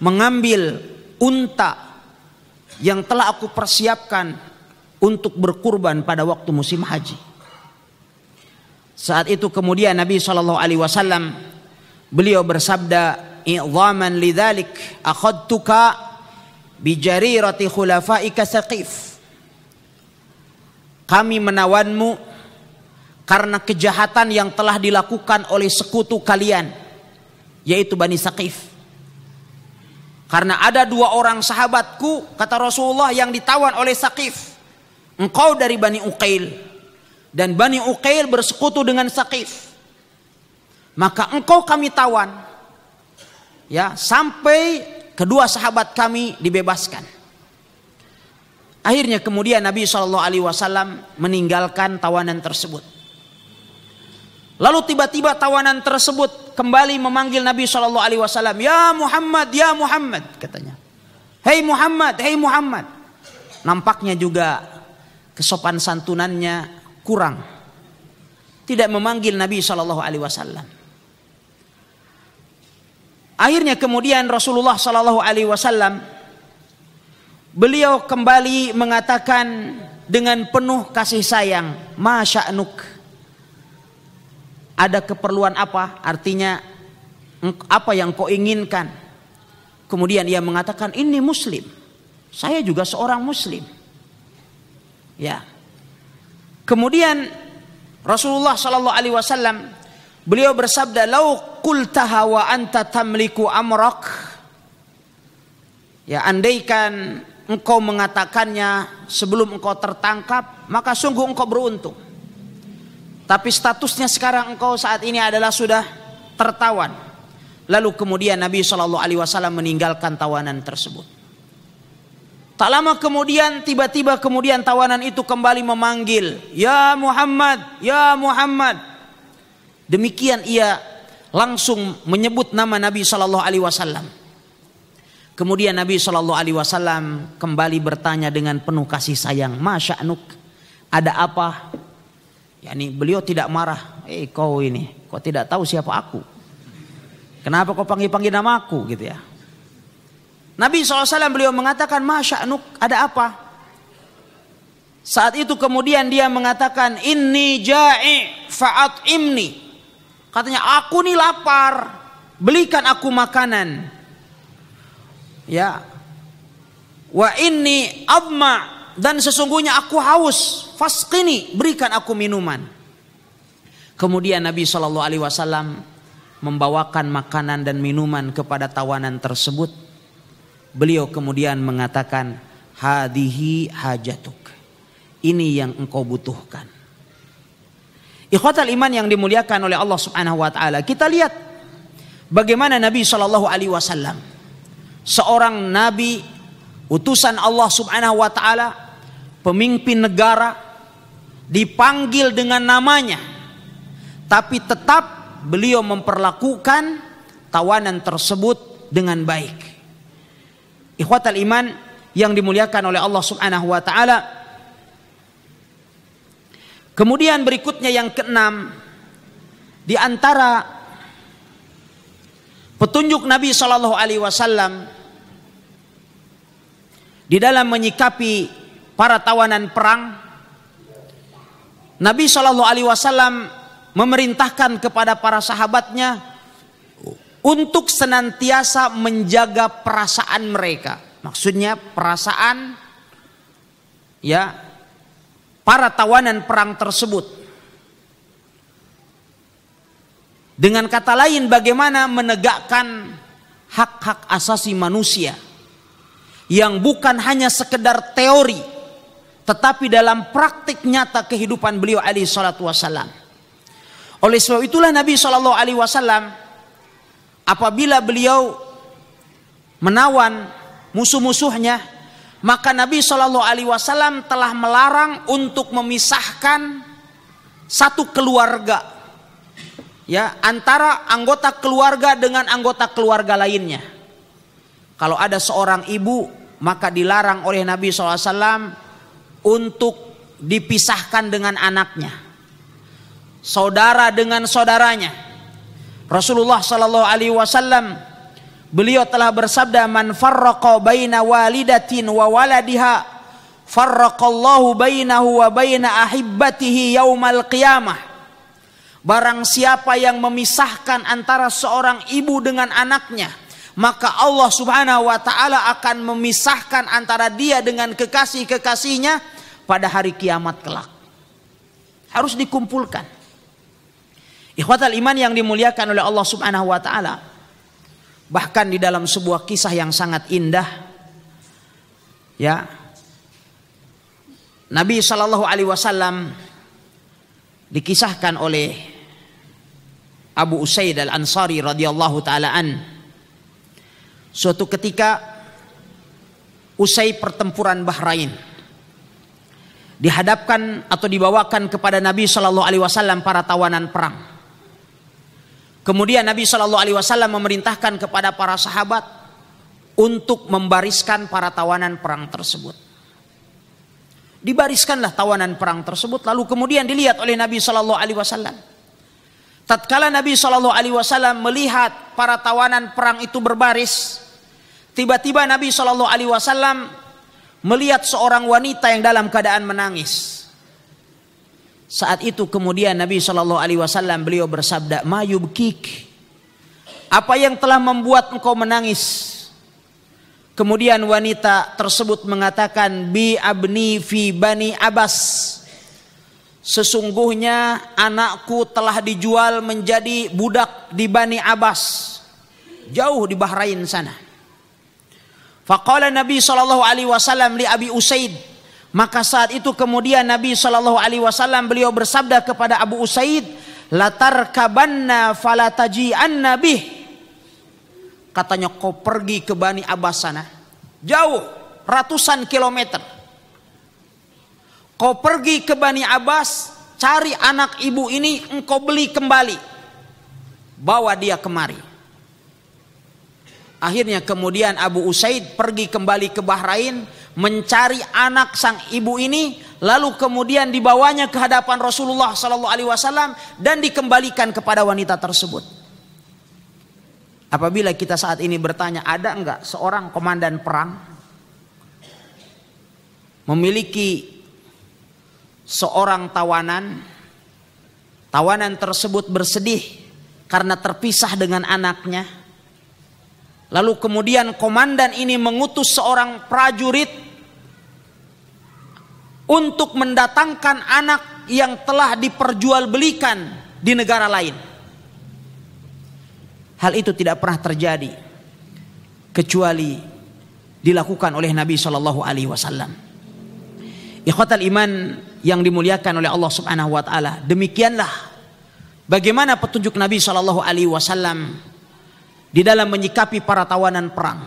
mengambil unta yang telah aku persiapkan untuk berkurban pada waktu musim haji. Saat itu kemudian Nabi Shallallahu Alaihi Wasallam beliau bersabda, "Izaman lidalik akhod tuka." bijari roti khulafaika ikasakif. kami menawanmu karena kejahatan yang telah dilakukan oleh sekutu kalian yaitu Bani Saqif karena ada dua orang sahabatku kata Rasulullah yang ditawan oleh Saqif engkau dari Bani Uqail dan Bani Uqail bersekutu dengan Saqif maka engkau kami tawan ya sampai kedua sahabat kami dibebaskan. Akhirnya kemudian Nabi Shallallahu Alaihi Wasallam meninggalkan tawanan tersebut. Lalu tiba-tiba tawanan tersebut kembali memanggil Nabi Shallallahu Alaihi Wasallam, ya Muhammad, ya Muhammad, katanya. Hei Muhammad, hei Muhammad. Nampaknya juga kesopan santunannya kurang. Tidak memanggil Nabi Shallallahu Alaihi Wasallam. Akhirnya kemudian Rasulullah Shallallahu Alaihi Wasallam beliau kembali mengatakan dengan penuh kasih sayang, masya nuk. Ada keperluan apa? Artinya apa yang kau inginkan? Kemudian ia mengatakan ini Muslim. Saya juga seorang Muslim. Ya. Kemudian Rasulullah Shallallahu Alaihi Wasallam beliau bersabda, lauk qultaha wa anta tamliku amrak ya andaikan engkau mengatakannya sebelum engkau tertangkap maka sungguh engkau beruntung tapi statusnya sekarang engkau saat ini adalah sudah tertawan lalu kemudian Nabi Shallallahu Alaihi Wasallam meninggalkan tawanan tersebut tak lama kemudian tiba-tiba kemudian tawanan itu kembali memanggil ya Muhammad ya Muhammad demikian ia langsung menyebut nama Nabi Shallallahu Alaihi Wasallam. Kemudian Nabi Shallallahu Alaihi Wasallam kembali bertanya dengan penuh kasih sayang, Masya Nuk, ada apa? Yani beliau tidak marah, eh kau ini, kau tidak tahu siapa aku. Kenapa kau panggil-panggil nama aku gitu ya. Nabi SAW beliau mengatakan, Masya Nuk, ada apa? Saat itu kemudian dia mengatakan, ini ja'i fa'at imni. Katanya aku nih lapar, belikan aku makanan. Ya. Wa ini abma dan sesungguhnya aku haus, fasqini, berikan aku minuman. Kemudian Nabi Shallallahu alaihi wasallam membawakan makanan dan minuman kepada tawanan tersebut. Beliau kemudian mengatakan, "Hadihi hajatuk." Ini yang engkau butuhkan. Ikhwatal iman yang dimuliakan oleh Allah Subhanahu wa taala. Kita lihat bagaimana Nabi Shallallahu alaihi wasallam seorang nabi utusan Allah Subhanahu wa taala, pemimpin negara dipanggil dengan namanya tapi tetap beliau memperlakukan tawanan tersebut dengan baik. Ikhwatal iman yang dimuliakan oleh Allah Subhanahu wa taala, Kemudian berikutnya yang keenam di antara petunjuk Nabi Shallallahu Alaihi Wasallam di dalam menyikapi para tawanan perang, Nabi Shallallahu Alaihi Wasallam memerintahkan kepada para sahabatnya untuk senantiasa menjaga perasaan mereka. Maksudnya perasaan ya para tawanan perang tersebut. Dengan kata lain bagaimana menegakkan hak-hak asasi manusia yang bukan hanya sekedar teori tetapi dalam praktik nyata kehidupan beliau alaihi salatu wasallam. Oleh sebab itulah Nabi Shallallahu alaihi wasallam apabila beliau menawan musuh-musuhnya maka Nabi Shallallahu Alaihi Wasallam telah melarang untuk memisahkan satu keluarga, ya antara anggota keluarga dengan anggota keluarga lainnya. Kalau ada seorang ibu, maka dilarang oleh Nabi SAW untuk dipisahkan dengan anaknya, saudara dengan saudaranya. Rasulullah Shallallahu Alaihi Wasallam Beliau telah bersabda man farraqa baina walidatin wa waladiha farraqallahu bainahu wa baina ahibbatihi yaumal qiyamah. Barang siapa yang memisahkan antara seorang ibu dengan anaknya, maka Allah Subhanahu wa taala akan memisahkan antara dia dengan kekasih-kekasihnya pada hari kiamat kelak. Harus dikumpulkan. Ikhwatal iman yang dimuliakan oleh Allah Subhanahu wa taala. Bahkan di dalam sebuah kisah yang sangat indah ya Nabi Shallallahu alaihi wasallam dikisahkan oleh Abu Usaid Al-Ansari radhiyallahu taalaan suatu ketika usai pertempuran Bahrain dihadapkan atau dibawakan kepada Nabi Shallallahu alaihi wasallam para tawanan perang Kemudian Nabi Shallallahu Alaihi Wasallam memerintahkan kepada para sahabat untuk membariskan para tawanan perang tersebut. Dibariskanlah tawanan perang tersebut, lalu kemudian dilihat oleh Nabi Shallallahu Alaihi Wasallam. Tatkala Nabi Shallallahu Alaihi Wasallam melihat para tawanan perang itu berbaris, tiba-tiba Nabi Shallallahu Alaihi Wasallam melihat seorang wanita yang dalam keadaan menangis. Saat itu kemudian Nabi Shallallahu Alaihi Wasallam beliau bersabda, kik, apa yang telah membuat engkau menangis? Kemudian wanita tersebut mengatakan, Bi abni fi bani Abbas. Sesungguhnya anakku telah dijual menjadi budak di Bani Abbas. Jauh di Bahrain sana. fakallah Nabi Shallallahu Alaihi Wasallam li Abi Usaid. Maka saat itu kemudian Nabi Shallallahu Alaihi Wasallam beliau bersabda kepada Abu Usaid, latar kabanna falataji an Nabi. Katanya kau pergi ke Bani Abbas sana, jauh ratusan kilometer. Kau pergi ke Bani Abbas, cari anak ibu ini, engkau beli kembali, bawa dia kemari. Akhirnya kemudian Abu Usaid pergi kembali ke Bahrain, mencari anak sang ibu ini lalu kemudian dibawanya ke hadapan Rasulullah Shallallahu Alaihi Wasallam dan dikembalikan kepada wanita tersebut. Apabila kita saat ini bertanya ada enggak seorang komandan perang memiliki seorang tawanan, tawanan tersebut bersedih karena terpisah dengan anaknya, Lalu kemudian komandan ini mengutus seorang prajurit untuk mendatangkan anak yang telah diperjualbelikan di negara lain. Hal itu tidak pernah terjadi kecuali dilakukan oleh Nabi Shallallahu Alaihi Wasallam. Ikhwatal iman yang dimuliakan oleh Allah Subhanahu Wa Taala. Demikianlah bagaimana petunjuk Nabi Shallallahu Alaihi Wasallam di dalam menyikapi para tawanan perang.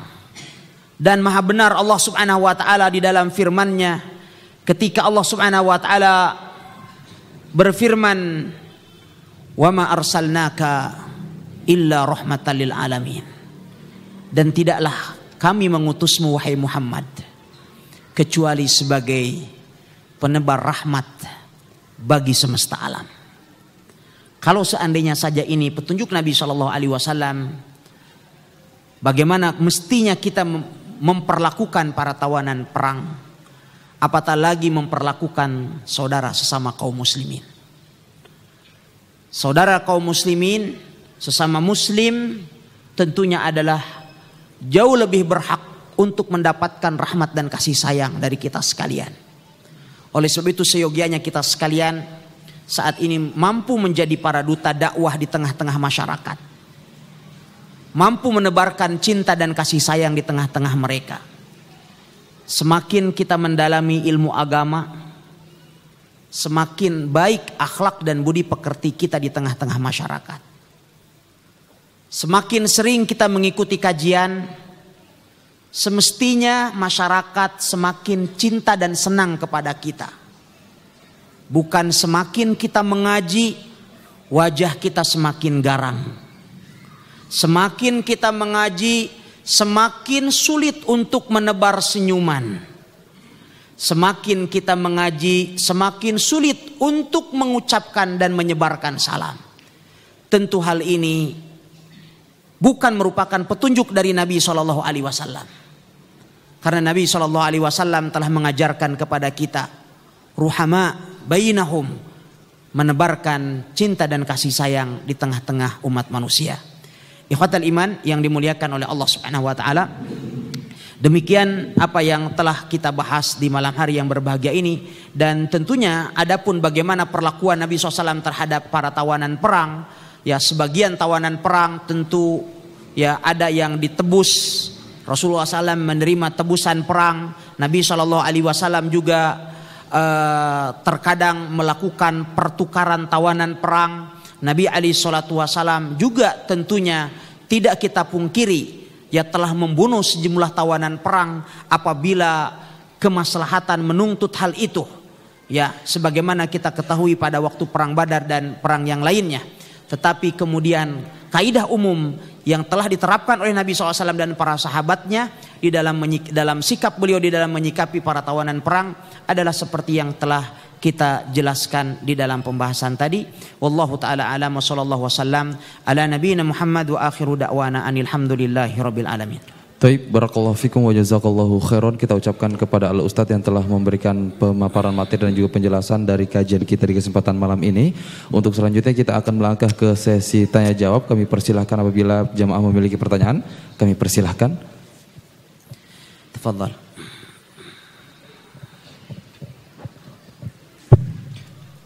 Dan maha benar Allah Subhanahu wa taala di dalam firmannya ketika Allah Subhanahu wa taala berfirman, وَمَا أَرْسَلْنَاكَ arsalnaka illa لِلْعَالَمِينَ Dan tidaklah kami mengutusmu wahai Muhammad kecuali sebagai penebar rahmat bagi semesta alam. Kalau seandainya saja ini petunjuk Nabi Shallallahu Alaihi Wasallam Bagaimana mestinya kita memperlakukan para tawanan perang. Apatah lagi memperlakukan saudara sesama kaum muslimin. Saudara kaum muslimin, sesama muslim tentunya adalah jauh lebih berhak untuk mendapatkan rahmat dan kasih sayang dari kita sekalian. Oleh sebab itu seyogianya kita sekalian saat ini mampu menjadi para duta dakwah di tengah-tengah masyarakat mampu menebarkan cinta dan kasih sayang di tengah-tengah mereka. Semakin kita mendalami ilmu agama, semakin baik akhlak dan budi pekerti kita di tengah-tengah masyarakat. Semakin sering kita mengikuti kajian, semestinya masyarakat semakin cinta dan senang kepada kita. Bukan semakin kita mengaji, wajah kita semakin garang Semakin kita mengaji, semakin sulit untuk menebar senyuman. Semakin kita mengaji, semakin sulit untuk mengucapkan dan menyebarkan salam. Tentu hal ini bukan merupakan petunjuk dari Nabi Shallallahu Alaihi Wasallam, karena Nabi Shallallahu Alaihi Wasallam telah mengajarkan kepada kita ruhama bayinahum, menebarkan cinta dan kasih sayang di tengah-tengah umat manusia. Ikhwatal iman yang dimuliakan oleh Allah Subhanahu wa taala. Demikian apa yang telah kita bahas di malam hari yang berbahagia ini dan tentunya adapun bagaimana perlakuan Nabi SAW terhadap para tawanan perang ya sebagian tawanan perang tentu ya ada yang ditebus Rasulullah SAW menerima tebusan perang Nabi SAW juga eh, terkadang melakukan pertukaran tawanan perang Nabi Ali Shallallahu Wasallam juga tentunya tidak kita pungkiri ya telah membunuh sejumlah tawanan perang apabila kemaslahatan menuntut hal itu ya sebagaimana kita ketahui pada waktu perang Badar dan perang yang lainnya tetapi kemudian kaidah umum yang telah diterapkan oleh Nabi SAW dan para sahabatnya di dalam dalam sikap beliau di dalam menyikapi para tawanan perang adalah seperti yang telah kita jelaskan di dalam pembahasan tadi. Wallahu taala alam wa sallallahu wasallam ala nabiyina Muhammad wa akhiru da'wana alhamdulillahi rabbil alamin. Taib barakallahu fikum wa jazakallahu khairan. Kita ucapkan kepada Al Ustadz yang telah memberikan pemaparan materi dan juga penjelasan dari kajian kita di kesempatan malam ini. Untuk selanjutnya kita akan melangkah ke sesi tanya jawab. Kami persilahkan apabila jamaah memiliki pertanyaan, kami persilahkan. Tafadhal.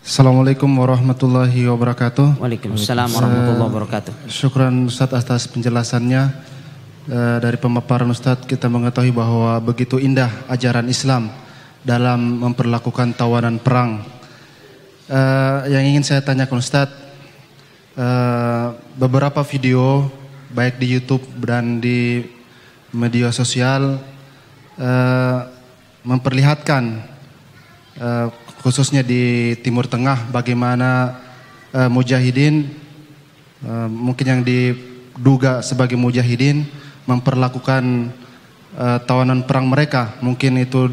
Assalamualaikum warahmatullahi wabarakatuh. Waalaikumsalam warahmatullahi wabarakatuh. Eh, Syukuran Ustaz atas penjelasannya. E, dari pemaparan Ustaz kita mengetahui bahwa begitu indah ajaran Islam dalam memperlakukan tawanan perang. E, yang ingin saya tanyakan Ustaz, e, beberapa video baik di YouTube dan di media sosial memperlihatkan khususnya di Timur Tengah bagaimana uh, mujahidin uh, mungkin yang diduga sebagai mujahidin memperlakukan uh, tawanan perang mereka mungkin itu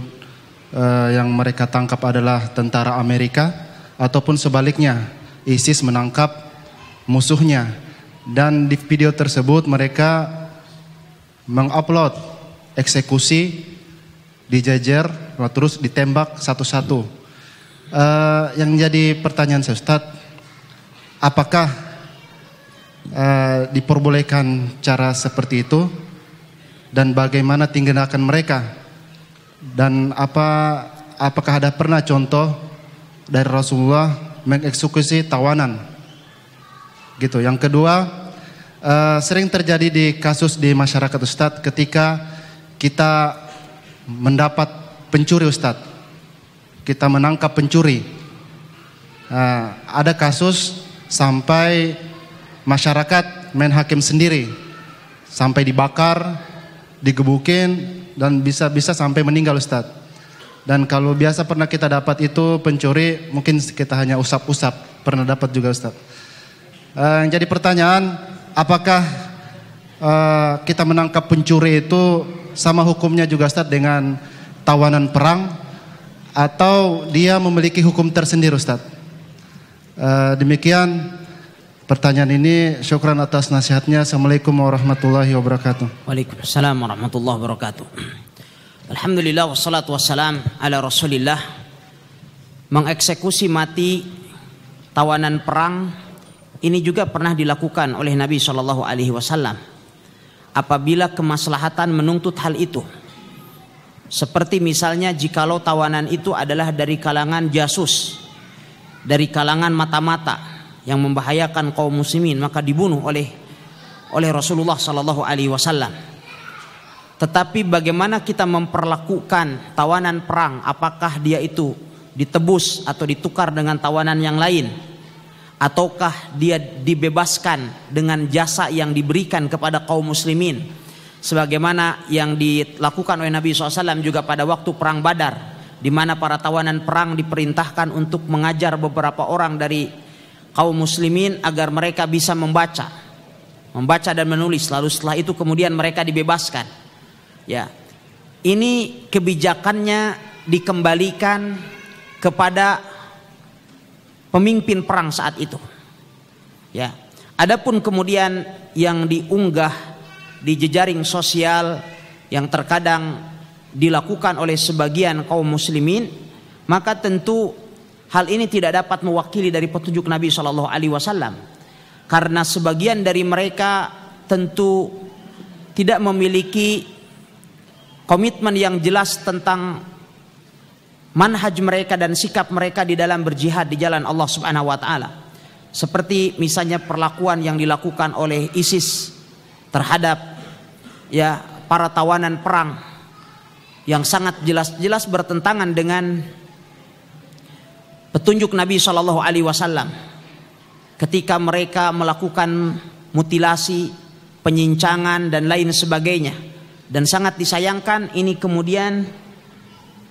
uh, yang mereka tangkap adalah tentara Amerika ataupun sebaliknya ISIS menangkap musuhnya dan di video tersebut mereka mengupload eksekusi dijajar terus ditembak satu-satu Uh, yang jadi pertanyaan saya Ustadz, apakah uh, diperbolehkan cara seperti itu dan bagaimana tinggalkan mereka dan apa apakah ada pernah contoh dari Rasulullah mengeksekusi tawanan gitu. Yang kedua uh, sering terjadi di kasus di masyarakat Ustadz ketika kita mendapat pencuri Ustadz kita menangkap pencuri. Nah, ada kasus sampai masyarakat main hakim sendiri, sampai dibakar, digebukin, dan bisa-bisa sampai meninggal Ustadz. Dan kalau biasa pernah kita dapat itu pencuri, mungkin kita hanya usap-usap, pernah dapat juga Ustaz. Uh, jadi pertanyaan, apakah uh, kita menangkap pencuri itu sama hukumnya juga Ustaz dengan tawanan perang? atau dia memiliki hukum tersendiri Ustaz? E, demikian pertanyaan ini. Syukran atas nasihatnya. Assalamualaikum warahmatullahi wabarakatuh. Waalaikumsalam warahmatullahi wabarakatuh. Alhamdulillah wassalatu wassalam ala rasulillah Mengeksekusi mati tawanan perang Ini juga pernah dilakukan oleh Nabi Shallallahu Alaihi Wasallam apabila kemaslahatan menuntut hal itu seperti misalnya jikalau tawanan itu adalah dari kalangan jasus, dari kalangan mata-mata yang membahayakan kaum muslimin, maka dibunuh oleh oleh Rasulullah Shallallahu Alaihi Wasallam. Tetapi bagaimana kita memperlakukan tawanan perang? Apakah dia itu ditebus atau ditukar dengan tawanan yang lain? Ataukah dia dibebaskan dengan jasa yang diberikan kepada kaum muslimin? sebagaimana yang dilakukan oleh Nabi SAW juga pada waktu perang Badar di mana para tawanan perang diperintahkan untuk mengajar beberapa orang dari kaum muslimin agar mereka bisa membaca membaca dan menulis lalu setelah itu kemudian mereka dibebaskan ya ini kebijakannya dikembalikan kepada pemimpin perang saat itu ya adapun kemudian yang diunggah di jejaring sosial yang terkadang dilakukan oleh sebagian kaum muslimin, maka tentu hal ini tidak dapat mewakili dari petunjuk Nabi Shallallahu Alaihi Wasallam, karena sebagian dari mereka tentu tidak memiliki komitmen yang jelas tentang manhaj mereka dan sikap mereka di dalam berjihad di jalan Allah Subhanahu wa taala. Seperti misalnya perlakuan yang dilakukan oleh ISIS terhadap ya para tawanan perang yang sangat jelas-jelas bertentangan dengan petunjuk Nabi Shallallahu Alaihi Wasallam ketika mereka melakukan mutilasi, penyincangan dan lain sebagainya dan sangat disayangkan ini kemudian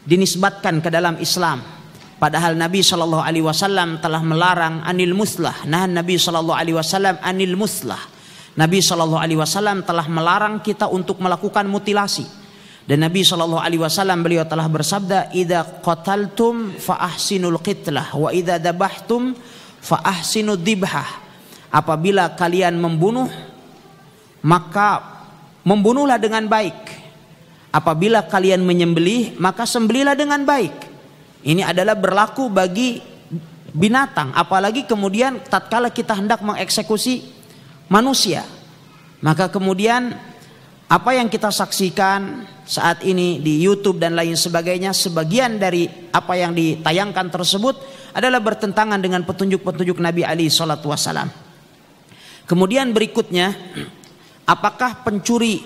dinisbatkan ke dalam Islam. Padahal Nabi Shallallahu Alaihi Wasallam telah melarang anil muslah. Nah Nabi Shallallahu Alaihi Wasallam anil muslah Nabi Shallallahu Alaihi Wasallam telah melarang kita untuk melakukan mutilasi. Dan Nabi Shallallahu Alaihi Wasallam beliau telah bersabda, "Ida qataltum faahsinul qitlah, wa ida dabahtum faahsinud dibhah." Apabila kalian membunuh, maka membunuhlah dengan baik. Apabila kalian menyembelih, maka sembelihlah dengan baik. Ini adalah berlaku bagi binatang, apalagi kemudian tatkala kita hendak mengeksekusi manusia. Maka kemudian apa yang kita saksikan saat ini di YouTube dan lain sebagainya, sebagian dari apa yang ditayangkan tersebut adalah bertentangan dengan petunjuk-petunjuk Nabi Ali Shallallahu Wasallam. Kemudian berikutnya, apakah pencuri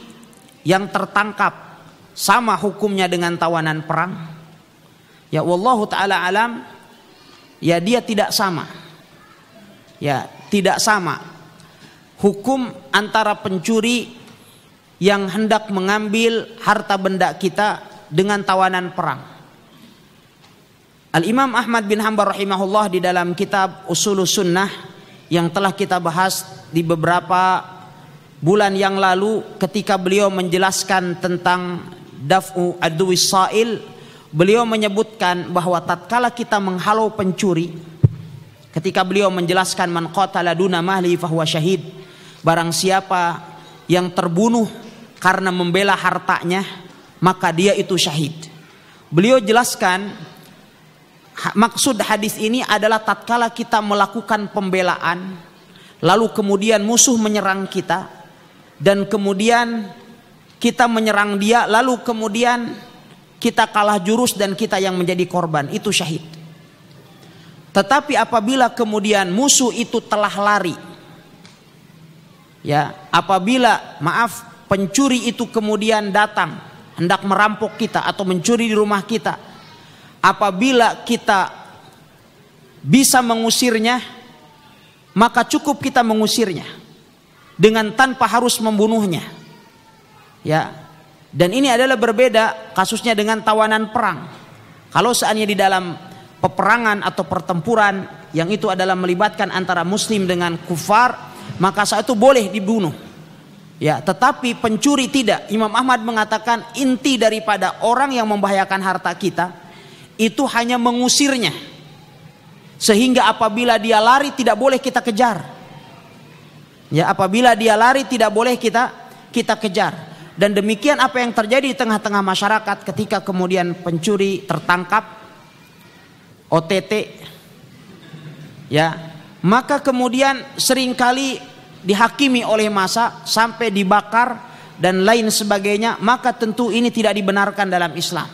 yang tertangkap sama hukumnya dengan tawanan perang? Ya Allah taala alam, ya dia tidak sama. Ya, tidak sama hukum antara pencuri yang hendak mengambil harta benda kita dengan tawanan perang. Al-Imam Ahmad bin Hanbal rahimahullah di dalam kitab Usul Sunnah yang telah kita bahas di beberapa bulan yang lalu ketika beliau menjelaskan tentang daf'u adwi sa'il beliau menyebutkan bahwa tatkala kita menghalau pencuri ketika beliau menjelaskan man qatala duna mahli fahuwa syahid Barang siapa yang terbunuh karena membela hartanya, maka dia itu syahid. Beliau jelaskan maksud hadis ini adalah tatkala kita melakukan pembelaan, lalu kemudian musuh menyerang kita dan kemudian kita menyerang dia, lalu kemudian kita kalah jurus dan kita yang menjadi korban, itu syahid. Tetapi apabila kemudian musuh itu telah lari, Ya, apabila maaf pencuri itu kemudian datang hendak merampok kita atau mencuri di rumah kita, apabila kita bisa mengusirnya, maka cukup kita mengusirnya dengan tanpa harus membunuhnya. Ya. Dan ini adalah berbeda kasusnya dengan tawanan perang. Kalau seandainya di dalam peperangan atau pertempuran yang itu adalah melibatkan antara muslim dengan kufar maka saat itu boleh dibunuh. Ya, tetapi pencuri tidak. Imam Ahmad mengatakan inti daripada orang yang membahayakan harta kita itu hanya mengusirnya. Sehingga apabila dia lari tidak boleh kita kejar. Ya, apabila dia lari tidak boleh kita kita kejar. Dan demikian apa yang terjadi di tengah-tengah masyarakat ketika kemudian pencuri tertangkap OTT ya maka kemudian seringkali dihakimi oleh masa sampai dibakar dan lain sebagainya maka tentu ini tidak dibenarkan dalam Islam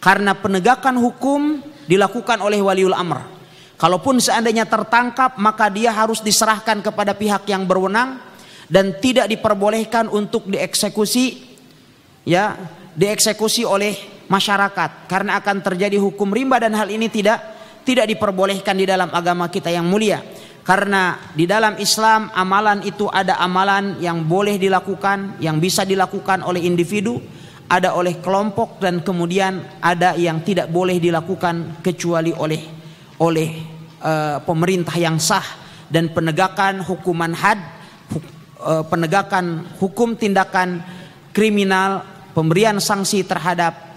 karena penegakan hukum dilakukan oleh waliul amr kalaupun seandainya tertangkap maka dia harus diserahkan kepada pihak yang berwenang dan tidak diperbolehkan untuk dieksekusi ya dieksekusi oleh masyarakat karena akan terjadi hukum rimba dan hal ini tidak tidak diperbolehkan di dalam agama kita yang mulia. Karena di dalam Islam amalan itu ada amalan yang boleh dilakukan, yang bisa dilakukan oleh individu, ada oleh kelompok dan kemudian ada yang tidak boleh dilakukan kecuali oleh oleh e, pemerintah yang sah dan penegakan hukuman had, huk, e, penegakan hukum tindakan kriminal, pemberian sanksi terhadap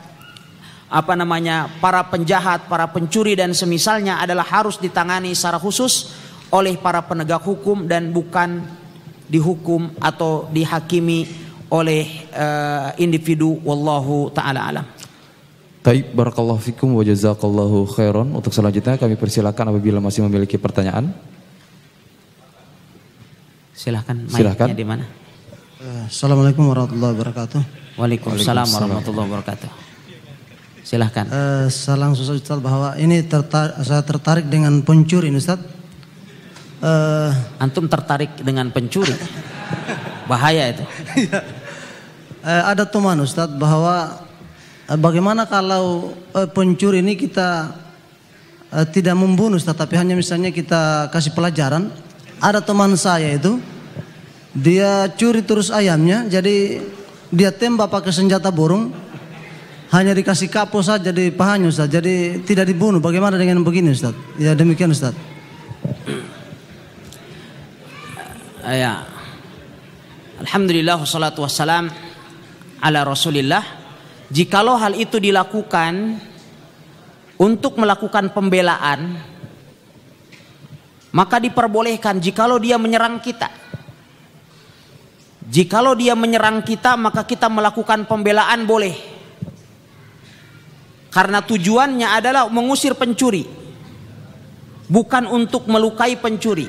apa namanya para penjahat, para pencuri dan semisalnya adalah harus ditangani secara khusus oleh para penegak hukum dan bukan dihukum atau dihakimi oleh uh, individu wallahu taala alam. Baik, barakallahu fikum wa jazakallahu khairan. Untuk selanjutnya kami persilakan apabila masih memiliki pertanyaan. Silahkan, Silahkan. di mana? Eh, Assalamualaikum warahmatullahi wabarakatuh. Waalaikumsalam warahmatullahi wabarakatuh. Silahkan. Uh, saya langsung Ustaz bahwa ini tertar saya tertarik dengan pencuri Ustaz. Uh, Antum tertarik dengan pencuri? Bahaya itu. uh, ada teman Ustaz bahwa uh, bagaimana kalau uh, pencuri ini kita uh, tidak membunuh Ustaz tapi hanya misalnya kita kasih pelajaran. Ada teman saya itu dia curi terus ayamnya jadi dia tembak pakai senjata burung hanya dikasih kapus saja di pahanya Ustaz. Jadi tidak dibunuh. Bagaimana dengan begini Ustaz? Ya demikian Ustaz. Ya. Alhamdulillah wassalatu wassalam ala Rasulillah. Jikalau hal itu dilakukan untuk melakukan pembelaan, maka diperbolehkan jikalau dia menyerang kita. Jikalau dia menyerang kita, maka kita melakukan pembelaan boleh. Karena tujuannya adalah mengusir pencuri. Bukan untuk melukai pencuri.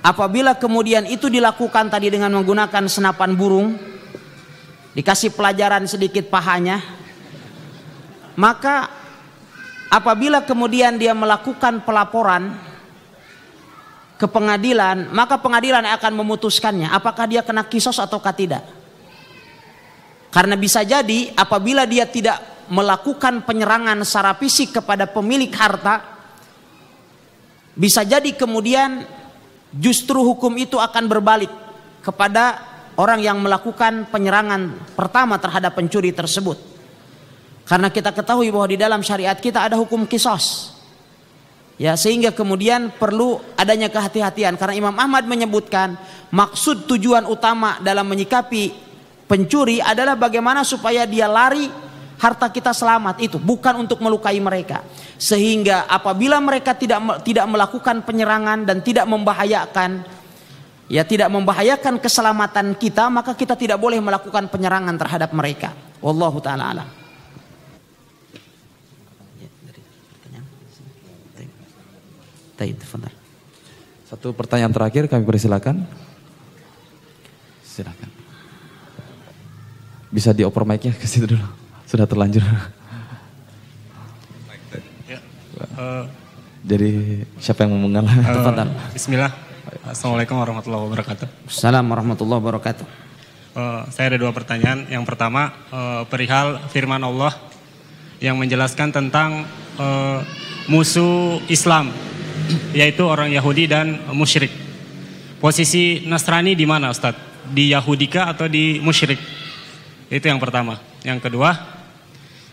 Apabila kemudian itu dilakukan tadi dengan menggunakan senapan burung, dikasih pelajaran sedikit pahanya, maka apabila kemudian dia melakukan pelaporan ke pengadilan, maka pengadilan akan memutuskannya apakah dia kena kisos ataukah tidak. Karena bisa jadi apabila dia tidak melakukan penyerangan secara fisik kepada pemilik harta bisa jadi kemudian justru hukum itu akan berbalik kepada orang yang melakukan penyerangan pertama terhadap pencuri tersebut. Karena kita ketahui bahwa di dalam syariat kita ada hukum kisos. Ya, sehingga kemudian perlu adanya kehati-hatian karena Imam Ahmad menyebutkan maksud tujuan utama dalam menyikapi pencuri adalah bagaimana supaya dia lari harta kita selamat itu bukan untuk melukai mereka. Sehingga apabila mereka tidak tidak melakukan penyerangan dan tidak membahayakan ya tidak membahayakan keselamatan kita, maka kita tidak boleh melakukan penyerangan terhadap mereka. Wallahu taala alam. Ya, Satu pertanyaan terakhir kami persilakan. Silakan. Bisa dioper mic-nya ke situ dulu. Sudah terlanjur. Uh, Jadi siapa yang mau mengalah? Eh, uh, Bismillah. Assalamualaikum warahmatullahi wabarakatuh. Assalamualaikum warahmatullahi wabarakatuh. Uh, saya ada dua pertanyaan. Yang pertama uh, perihal firman Allah yang menjelaskan tentang uh, musuh Islam, yaitu orang Yahudi dan musyrik. Posisi Nasrani di mana, Ustadz? Di Yahudika atau di musyrik? Itu yang pertama. Yang kedua,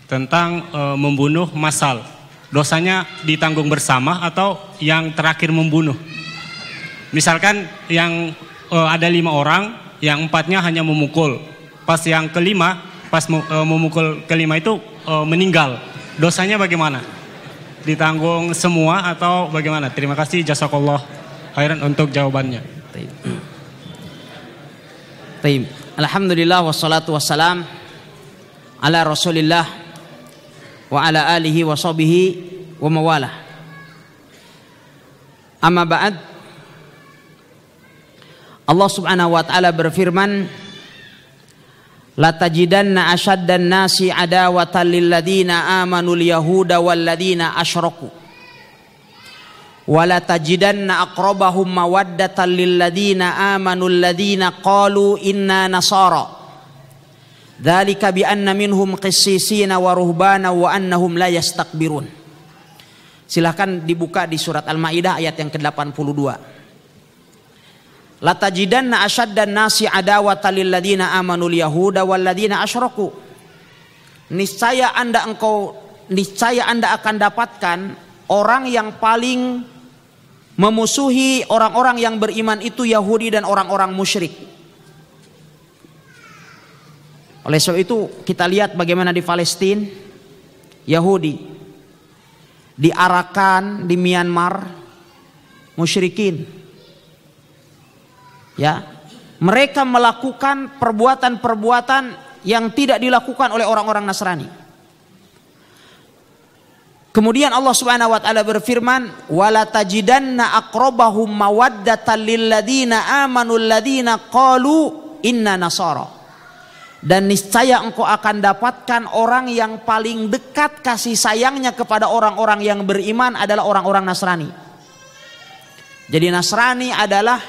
tentang e, membunuh masal Dosanya ditanggung bersama atau yang terakhir membunuh. Misalkan yang e, ada lima orang, yang empatnya hanya memukul. Pas yang kelima, pas e, memukul kelima itu e, meninggal. Dosanya bagaimana? Ditanggung semua atau bagaimana? Terima kasih jazakallah khairan untuk jawabannya. Taib. Alhamdulillah wassalatu wassalam ala Rasulillah wa ala alihi wa sahbihi wa mawalah. Amma ba'd Allah Subhanahu wa taala berfirman La tajidanna ashaddan nasi adawatan lil ladina amanu yahuda wal ladina asyraku wa la tajidanna aqrabahum mawaddatan lil ladina amanu qalu inna nasara Dzalika bi anna minhum qissisina wa ruhbana wa annahum la yastakbirun. Silahkan dibuka di surat Al-Maidah ayat yang ke-82. Latajidanna asyaddan nasi adawata lil ladina amanul yahuda wal ladina asyraku. Niscaya Anda engkau niscaya Anda akan dapatkan orang yang paling memusuhi orang-orang yang beriman itu Yahudi dan orang-orang musyrik. Oleh sebab itu kita lihat bagaimana di Palestina Yahudi di Arakan, di Myanmar musyrikin. Ya. Mereka melakukan perbuatan-perbuatan yang tidak dilakukan oleh orang-orang Nasrani. Kemudian Allah Subhanahu wa taala berfirman, "Wala tajidanna aqrabahum mawaddatan lil ladina amanu qalu inna nasara." dan niscaya engkau akan dapatkan orang yang paling dekat kasih sayangnya kepada orang-orang yang beriman adalah orang-orang Nasrani. Jadi Nasrani adalah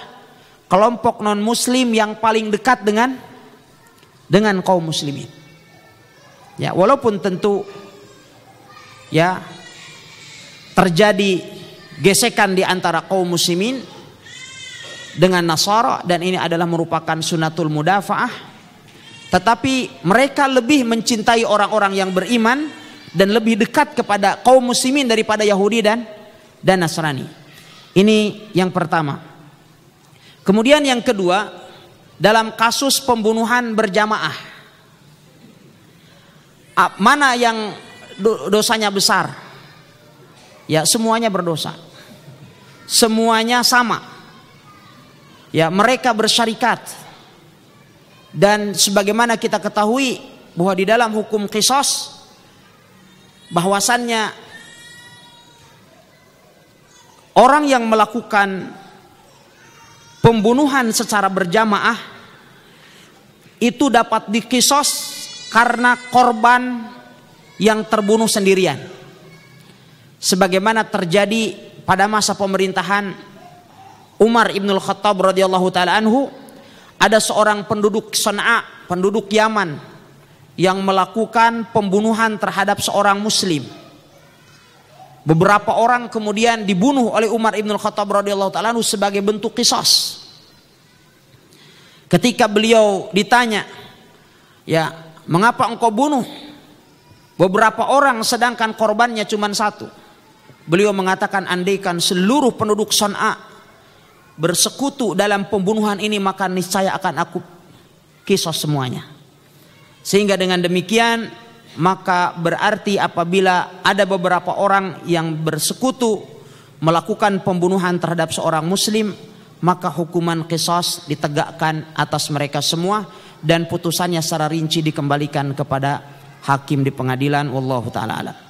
kelompok non muslim yang paling dekat dengan dengan kaum muslimin. Ya, walaupun tentu ya terjadi gesekan di antara kaum muslimin dengan Nasara dan ini adalah merupakan sunatul mudafaah tetapi mereka lebih mencintai orang-orang yang beriman dan lebih dekat kepada kaum muslimin daripada Yahudi dan dan Nasrani. Ini yang pertama. Kemudian yang kedua, dalam kasus pembunuhan berjamaah. Mana yang dosanya besar? Ya, semuanya berdosa. Semuanya sama. Ya, mereka bersyarikat dan sebagaimana kita ketahui bahwa di dalam hukum kisos bahwasannya orang yang melakukan pembunuhan secara berjamaah itu dapat dikisos karena korban yang terbunuh sendirian. Sebagaimana terjadi pada masa pemerintahan Umar Ibnul Khattab radhiyallahu taala anhu ada seorang penduduk Sana'a, penduduk Yaman yang melakukan pembunuhan terhadap seorang muslim. Beberapa orang kemudian dibunuh oleh Umar Ibn Khattab radhiyallahu taala sebagai bentuk kisos. Ketika beliau ditanya, ya, mengapa engkau bunuh beberapa orang sedangkan korbannya cuma satu? Beliau mengatakan andaikan seluruh penduduk Sana'a bersekutu dalam pembunuhan ini maka niscaya akan aku kisos semuanya. Sehingga dengan demikian maka berarti apabila ada beberapa orang yang bersekutu melakukan pembunuhan terhadap seorang muslim maka hukuman kisos ditegakkan atas mereka semua dan putusannya secara rinci dikembalikan kepada hakim di pengadilan wallahu taala alam.